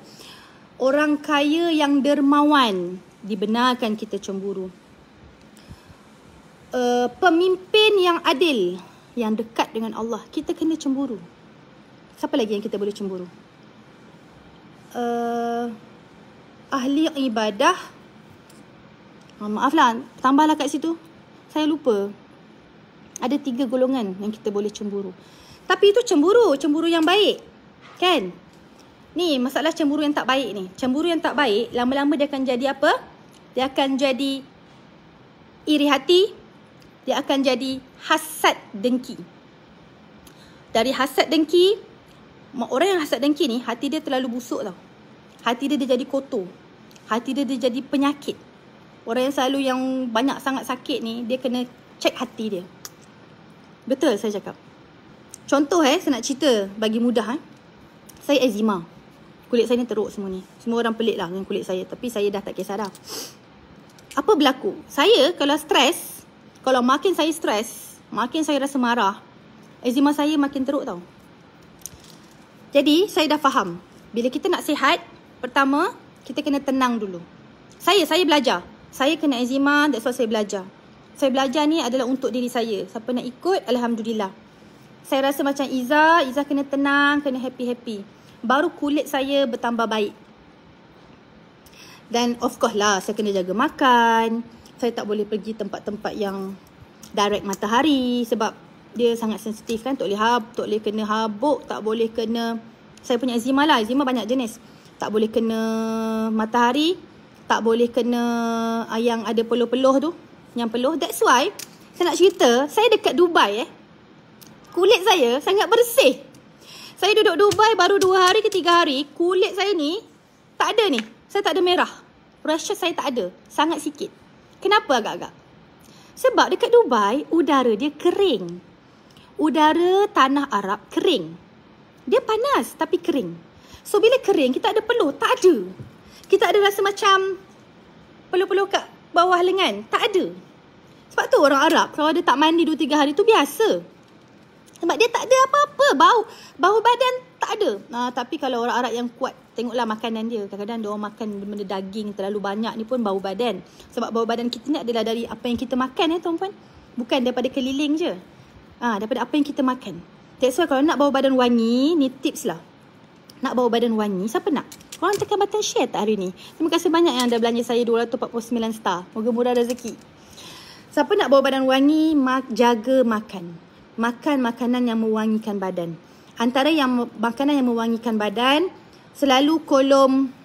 orang kaya yang dermawan dibenarkan kita cemburu. Uh, pemimpin yang adil yang dekat dengan Allah kita kena cemburu. Siapa lagi yang kita boleh cemburu? Uh, ahli ibadah. Oh, maaflah, tambahlah kat situ. Saya lupa. Ada tiga golongan yang kita boleh cemburu. Tapi itu cemburu, cemburu yang baik. Kan? Ni masalah cemburu yang tak baik ni. Cemburu yang tak baik, lama-lama dia akan jadi apa? Dia akan jadi iri hati. Dia akan jadi hasad dengki. Dari hasad dengki, orang yang hasad dengki ni, hati dia terlalu busuk tau. Hati dia dia jadi kotor. Hati dia dia jadi penyakit. Orang yang selalu yang banyak sangat sakit ni, dia kena cek hati dia. Betul saya cakap. Contoh eh, saya nak cerita bagi mudah eh. Saya eczema. Kulit saya ni teruk semua ni. Semua orang pelik lah dengan kulit saya. Tapi saya dah tak kisah dah. Apa berlaku? Saya kalau stres, kalau makin saya stres, makin saya rasa marah, eczema saya makin teruk tau. Jadi, saya dah faham. Bila kita nak sihat, pertama, kita kena tenang dulu. Saya, saya belajar. Saya kena eczema, that's why saya belajar. Saya belajar ni adalah untuk diri saya. Siapa nak ikut, Alhamdulillah. Saya rasa macam Iza, Iza kena tenang, kena happy-happy baru kulit saya bertambah baik. Dan of course lah saya kena jaga makan. Saya tak boleh pergi tempat-tempat yang direct matahari sebab dia sangat sensitif kan. Tak boleh hab, tak boleh kena habuk, tak boleh kena saya punya eczema lah. Eczema banyak jenis. Tak boleh kena matahari, tak boleh kena yang ada peluh-peluh tu, yang peluh. That's why saya nak cerita, saya dekat Dubai eh. Kulit saya sangat bersih. Saya duduk Dubai baru 2 hari ke 3 hari, kulit saya ni tak ada ni. Saya tak ada merah. rasa saya tak ada. Sangat sikit. Kenapa agak-agak? Sebab dekat Dubai, udara dia kering. Udara tanah Arab kering. Dia panas tapi kering. So bila kering, kita ada peluh. Tak ada. Kita ada rasa macam peluh-peluh kat bawah lengan. Tak ada. Sebab tu orang Arab, kalau dia tak mandi 2-3 hari tu biasa. Sebab dia tak ada apa-apa bau bau badan tak ada. Uh, tapi kalau orang Arab yang kuat tengoklah makanan dia. Kadang-kadang dia orang makan benda daging terlalu banyak ni pun bau badan. Sebab bau badan kita ni adalah dari apa yang kita makan eh tuan-tuan. Bukan daripada keliling je. Ah uh, daripada apa yang kita makan. That's kalau nak bau badan wangi ni tips lah. Nak bau badan wangi siapa nak? Korang tekan button share tak hari ni? Terima kasih banyak yang dah belanja saya 249 star. Moga murah rezeki. Siapa nak bau badan wangi, jaga makan makan makanan yang mewangikan badan. Antara yang makanan yang mewangikan badan, selalu kolom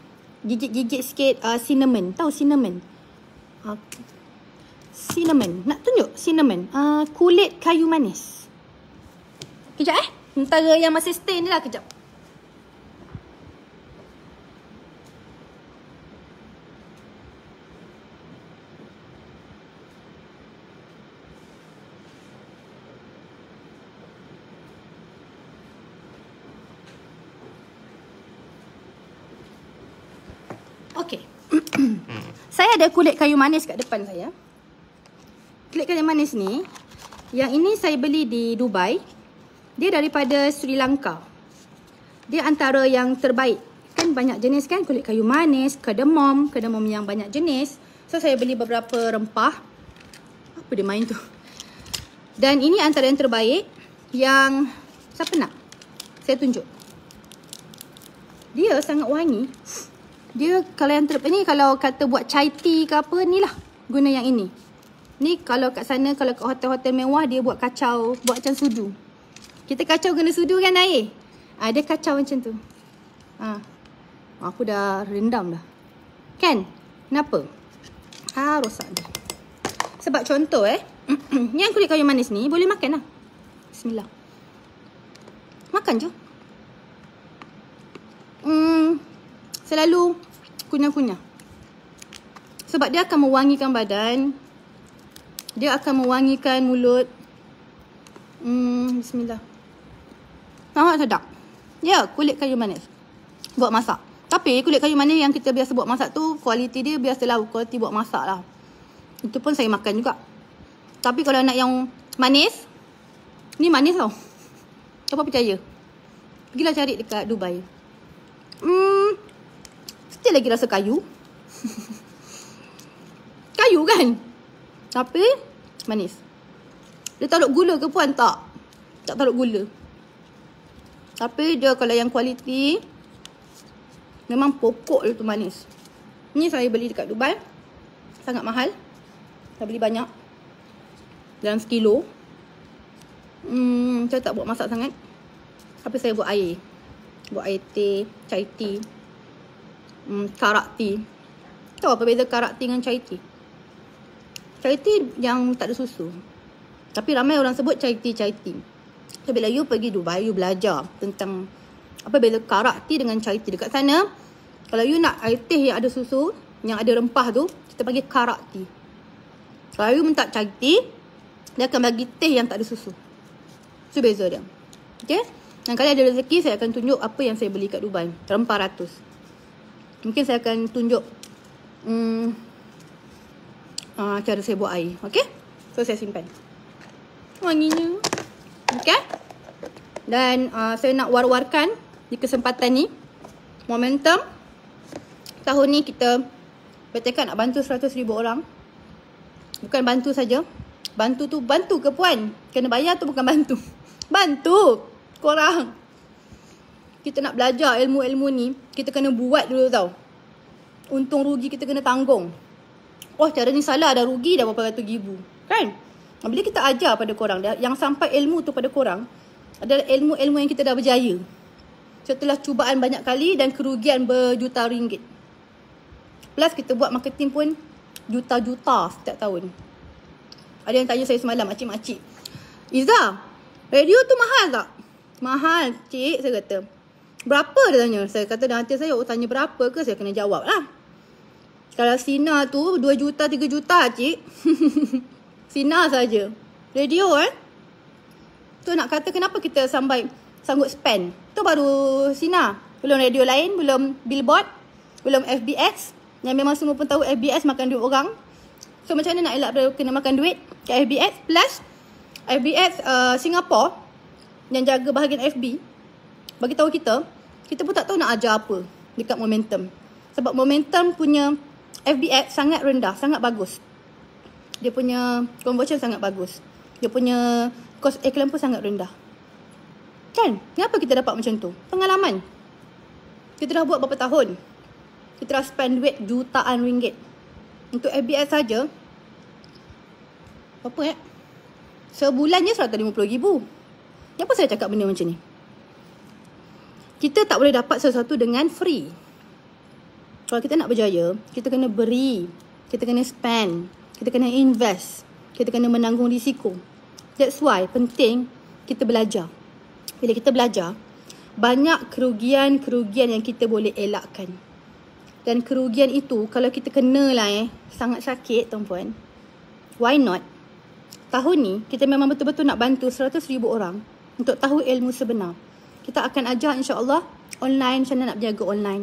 gigit-gigit sikit uh, cinnamon. Tahu cinnamon? Uh, cinnamon. Nak tunjuk cinnamon. Uh, kulit kayu manis. Kejap eh. Antara yang masih stain ni lah kejap. ada kulit kayu manis kat depan saya. Kulit kayu manis ni. Yang ini saya beli di Dubai. Dia daripada Sri Lanka. Dia antara yang terbaik. Kan banyak jenis kan kulit kayu manis, kedemom, kedemom yang banyak jenis. So saya beli beberapa rempah. Apa dia main tu? Dan ini antara yang terbaik. Yang siapa nak? Saya tunjuk. Dia sangat wangi. Wangi. Dia kalau yang terpenuh ni kalau kata buat chai tea ke apa ni lah guna yang ini. Ni kalau kat sana kalau kat hotel-hotel mewah dia buat kacau buat macam sudu. Kita kacau guna sudu kan air? Ha, ah, dia kacau macam tu. Ha. Aku dah rendam dah. Kan? Kenapa? Ha, rosak dia. Sebab contoh eh. <clears throat> yang kulit kayu manis ni boleh makan lah. Bismillah. Makan je. Hmm selalu kunyah-kunyah. Sebab dia akan mewangikan badan. Dia akan mewangikan mulut. Hmm, bismillah. Nampak sedap. Ya, kulit kayu manis. Buat masak. Tapi kulit kayu manis yang kita biasa buat masak tu, kualiti dia biasalah kualiti buat masak lah. Itu pun saya makan juga. Tapi kalau nak yang manis, ni manis tau. Siapa percaya? Pergilah cari dekat Dubai. Hmm still lagi rasa kayu. <laughs> kayu kan? Tapi manis. Dia taruh gula ke puan tak? Tak taruh gula. Tapi dia kalau yang kualiti memang pokok dia tu manis. Ni saya beli dekat Dubai. Sangat mahal. Saya beli banyak. Dalam sekilo. Hmm, saya tak buat masak sangat. Tapi saya buat air. Buat air teh, chai tea. Hmm, karak karakti. Tahu apa beza karakti dengan chai tea? Chai tea yang tak ada susu. Tapi ramai orang sebut chai tea, chai tea. So, bila you pergi Dubai, you belajar tentang apa beza karakti dengan chai tea. Dekat sana, kalau you nak air teh yang ada susu, yang ada rempah tu, kita panggil karakti. Kalau you minta chai tea, dia akan bagi teh yang tak ada susu. Itu so, beza dia. Okay? Dan kali ada rezeki, saya akan tunjuk apa yang saya beli kat Dubai. Rempah ratus. Mungkin saya akan tunjuk hmm, uh, Cara saya buat air Okay So saya simpan Wanginya Okay Dan uh, saya nak war-warkan Di kesempatan ni Momentum Tahun ni kita Bertekad nak bantu 100 ribu orang Bukan bantu saja Bantu tu bantu ke puan Kena bayar tu bukan bantu <laughs> Bantu Korang kita nak belajar ilmu-ilmu ni, kita kena buat dulu tau. Untung rugi kita kena tanggung. Oh cara ni salah ada rugi dah berapa ratus ribu. Kan? Bila kita ajar pada korang, yang sampai ilmu tu pada korang, adalah ilmu-ilmu yang kita dah berjaya. Setelah cubaan banyak kali dan kerugian berjuta ringgit. Plus kita buat marketing pun juta-juta setiap tahun. Ada yang tanya saya semalam, makcik-makcik. Izzah, radio tu mahal tak? Mahal, cik, saya kata. Berapa dia tanya? Saya kata dengan hati saya, oh tanya berapa ke? Saya kena jawab lah. Kalau Sina tu 2 juta, 3 juta cik. <laughs> Sina saja. Radio eh. Tu nak kata kenapa kita sampai sanggup spend. Tu baru Sina. Belum radio lain, belum billboard, belum FBS Yang memang semua pun tahu FBS makan duit orang. So macam mana nak elak dia kena makan duit kat FBS plus FBS uh, Singapore yang jaga bahagian FB bagi tahu kita kita pun tak tahu nak ajar apa dekat momentum sebab momentum punya FBX sangat rendah sangat bagus dia punya conversion sangat bagus dia punya cost iklan pun sangat rendah kan kenapa kita dapat macam tu pengalaman kita dah buat berapa tahun kita dah spend duit jutaan ringgit untuk FBX saja apa ya eh? sebulannya 150000 kenapa saya cakap benda macam ni kita tak boleh dapat sesuatu dengan free. Kalau kita nak berjaya, kita kena beri, kita kena spend, kita kena invest, kita kena menanggung risiko. That's why penting kita belajar. Bila kita belajar, banyak kerugian-kerugian yang kita boleh elakkan. Dan kerugian itu kalau kita kenalah eh, sangat sakit tuan-puan. Why not? Tahun ni kita memang betul-betul nak bantu 100,000 orang untuk tahu ilmu sebenar kita akan ajar insyaAllah online macam mana nak berniaga online.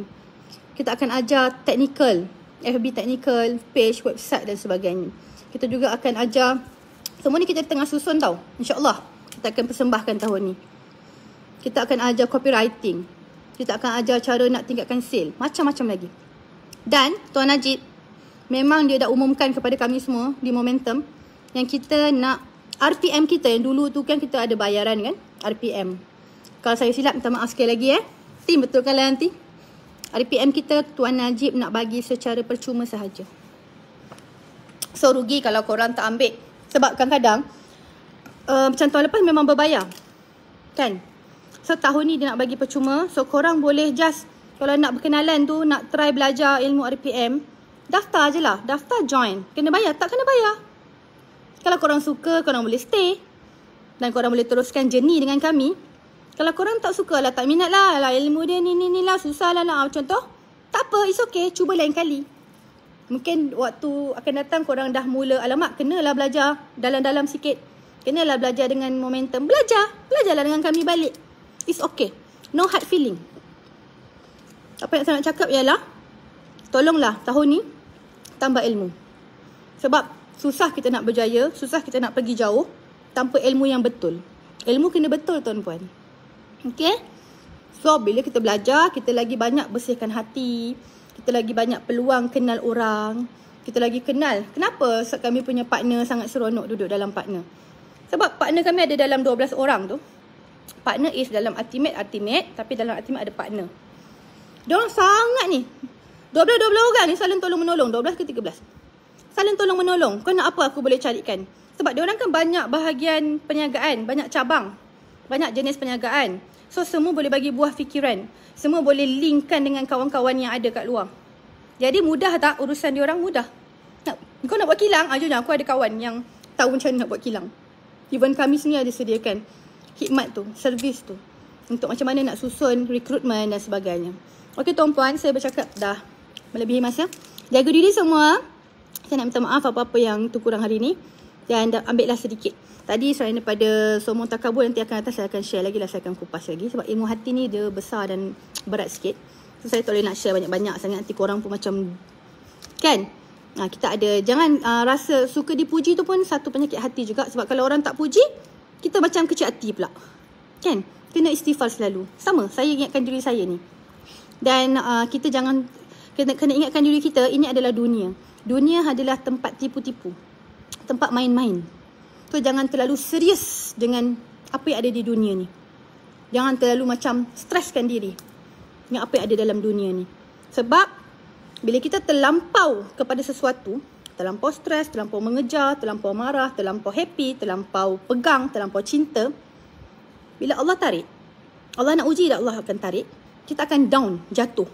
Kita akan ajar technical, FB technical, page, website dan sebagainya. Kita juga akan ajar, semua ni kita tengah susun tau. InsyaAllah kita akan persembahkan tahun ni. Kita akan ajar copywriting. Kita akan ajar cara nak tingkatkan sale. Macam-macam lagi. Dan Tuan Najib, memang dia dah umumkan kepada kami semua di Momentum yang kita nak RPM kita yang dulu tu kan kita ada bayaran kan RPM kalau saya silap minta maaf sekali lagi eh. Tim betulkanlah nanti. RPM kita Tuan Najib nak bagi secara percuma sahaja. So rugi kalau korang tak ambil. Sebab kadang-kadang uh, macam tahun lepas memang berbayar. Kan? So tahun ni dia nak bagi percuma. So korang boleh just kalau nak berkenalan tu nak try belajar ilmu RPM. Daftar je lah. Daftar join. Kena bayar tak kena bayar. Kalau korang suka korang boleh stay. Dan korang boleh teruskan jenis dengan kami. Kalau korang tak suka lah, tak minat lah, lah ilmu dia ni ni ni lah, susah lah lah. Macam tu, tak apa, it's okay. Cuba lain kali. Mungkin waktu akan datang korang dah mula, alamak, kenalah belajar dalam-dalam sikit. Kenalah belajar dengan momentum. Belajar. Belajarlah dengan kami balik. It's okay. No hard feeling. Apa yang saya nak cakap ialah, tolonglah tahun ni, tambah ilmu. Sebab susah kita nak berjaya, susah kita nak pergi jauh tanpa ilmu yang betul. Ilmu kena betul tuan-puan. Okay. So, bila kita belajar, kita lagi banyak bersihkan hati. Kita lagi banyak peluang kenal orang. Kita lagi kenal. Kenapa kami punya partner sangat seronok duduk dalam partner? Sebab partner kami ada dalam 12 orang tu. Partner is dalam ultimate, ultimate. Tapi dalam ultimate ada partner. Diorang sangat ni. 12-12 orang ni saling tolong menolong. 12 ke 13. Saling tolong menolong. Kau nak apa aku boleh carikan? Sebab diorang kan banyak bahagian perniagaan. Banyak cabang. Banyak jenis perniagaan. So semua boleh bagi buah fikiran. Semua boleh linkkan dengan kawan-kawan yang ada kat luar. Jadi mudah tak urusan dia orang mudah. kau nak buat kilang? Ah, jom, jom, aku ada kawan yang tahu macam nak buat kilang. Even kami sendiri ada sediakan khidmat tu, servis tu. Untuk macam mana nak susun recruitment dan sebagainya. Okey tuan puan, saya bercakap dah melebihi masa. Jaga diri semua. Saya nak minta maaf apa-apa yang tu kurang hari ni. Dan ambillah sedikit. Tadi selain daripada sombong takabur nanti akan atas saya akan share lagi lah. Saya akan kupas lagi. Sebab ilmu hati ni dia besar dan berat sikit. So saya tak boleh nak share banyak-banyak sangat. Nanti korang pun macam kan. Ha, kita ada jangan uh, rasa suka dipuji tu pun satu penyakit hati juga. Sebab kalau orang tak puji kita macam kecil hati pula. Kan? Kena istighfar selalu. Sama. Saya ingatkan diri saya ni. Dan uh, kita jangan kena, kena ingatkan diri kita ini adalah dunia. Dunia adalah tempat tipu-tipu tempat main-main. Tu jangan terlalu serius dengan apa yang ada di dunia ni. Jangan terlalu macam streskan diri dengan apa yang ada dalam dunia ni. Sebab bila kita terlampau kepada sesuatu, terlampau stres, terlampau mengejar, terlampau marah, terlampau happy, terlampau pegang, terlampau cinta, bila Allah tarik, Allah nak uji dan Allah akan tarik, kita akan down, jatuh.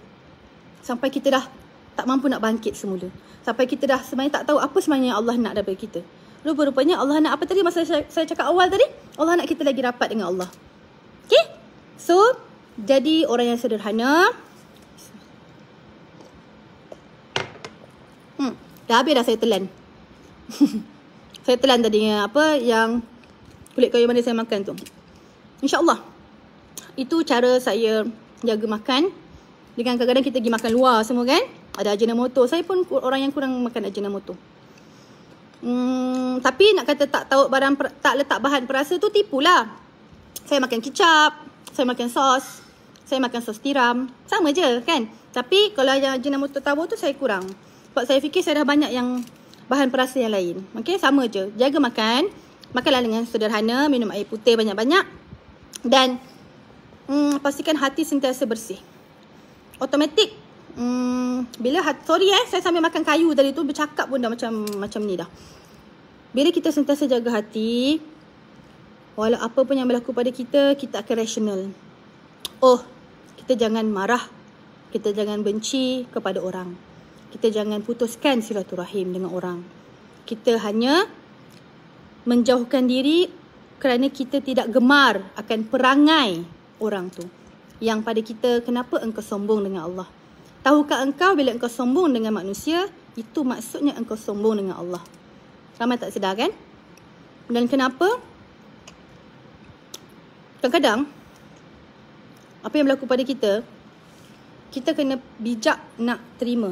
Sampai kita dah tak mampu nak bangkit semula. Sampai kita dah sebenarnya tak tahu apa sebenarnya yang Allah nak daripada kita. Rupa-rupanya Allah nak apa tadi masa saya, saya cakap awal tadi? Allah nak kita lagi rapat dengan Allah. Okay? So, jadi orang yang sederhana. Hmm, dah habis dah saya telan. <laughs> saya telan tadi yang apa yang kulit kayu mana saya makan tu. Insya Allah Itu cara saya jaga makan. Dengan kadang-kadang kita pergi makan luar semua kan ada Ajinomoto. Saya pun orang yang kurang makan Ajinomoto. Hmm, tapi nak kata tak tahu barang tak letak bahan perasa tu tipulah. Saya makan kicap, saya makan sos, saya makan sos tiram, sama je kan? Tapi kalau yang Ajinomoto tahu tu saya kurang. Sebab saya fikir saya dah banyak yang bahan perasa yang lain. Okey, sama je. Jaga makan, makanlah dengan sederhana, minum air putih banyak-banyak dan hmm, pastikan hati sentiasa bersih. Automatik Hmm, bila hati, sorry eh, saya sambil makan kayu tadi tu bercakap pun dah macam macam ni dah. Bila kita sentiasa jaga hati, walau apa pun yang berlaku pada kita, kita akan rasional. Oh, kita jangan marah. Kita jangan benci kepada orang. Kita jangan putuskan silaturahim dengan orang. Kita hanya menjauhkan diri kerana kita tidak gemar akan perangai orang tu. Yang pada kita, kenapa engkau sombong dengan Allah? Tahukah engkau bila engkau sombong dengan manusia, itu maksudnya engkau sombong dengan Allah. Ramai tak sedar kan? Dan kenapa? Kadang-kadang, apa yang berlaku pada kita, kita kena bijak nak terima.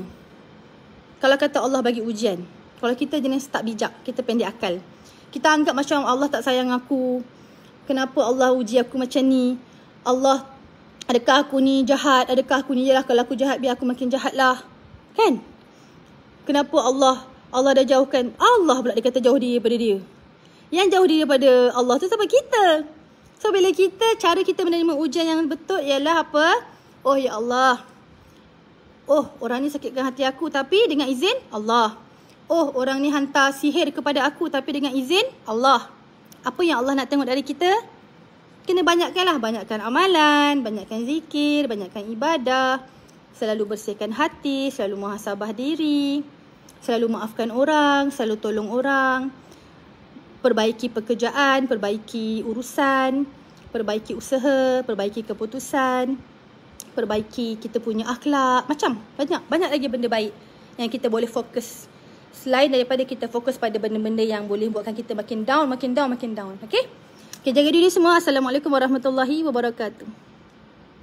Kalau kata Allah bagi ujian, kalau kita jenis tak bijak, kita pendek akal. Kita anggap macam Allah tak sayang aku. Kenapa Allah uji aku macam ni? Allah Adakah aku ni jahat? Adakah aku ni jelah kalau aku jahat biar aku makin jahatlah. Kan? Kenapa Allah Allah dah jauhkan Allah pula dia kata jauh diri daripada dia. Yang jauh diri daripada Allah tu siapa kita? So bila kita cara kita menerima ujian yang betul ialah apa? Oh ya Allah. Oh orang ni sakitkan hati aku tapi dengan izin Allah. Oh orang ni hantar sihir kepada aku tapi dengan izin Allah. Apa yang Allah nak tengok dari kita? kena banyakkan lah. Banyakkan amalan, banyakkan zikir, banyakkan ibadah. Selalu bersihkan hati, selalu muhasabah diri. Selalu maafkan orang, selalu tolong orang. Perbaiki pekerjaan, perbaiki urusan. Perbaiki usaha, perbaiki keputusan. Perbaiki kita punya akhlak. Macam banyak, banyak lagi benda baik yang kita boleh fokus. Selain daripada kita fokus pada benda-benda yang boleh buatkan kita makin down, makin down, makin down. Okay? Okay, jaga diri semua. Assalamualaikum warahmatullahi wabarakatuh.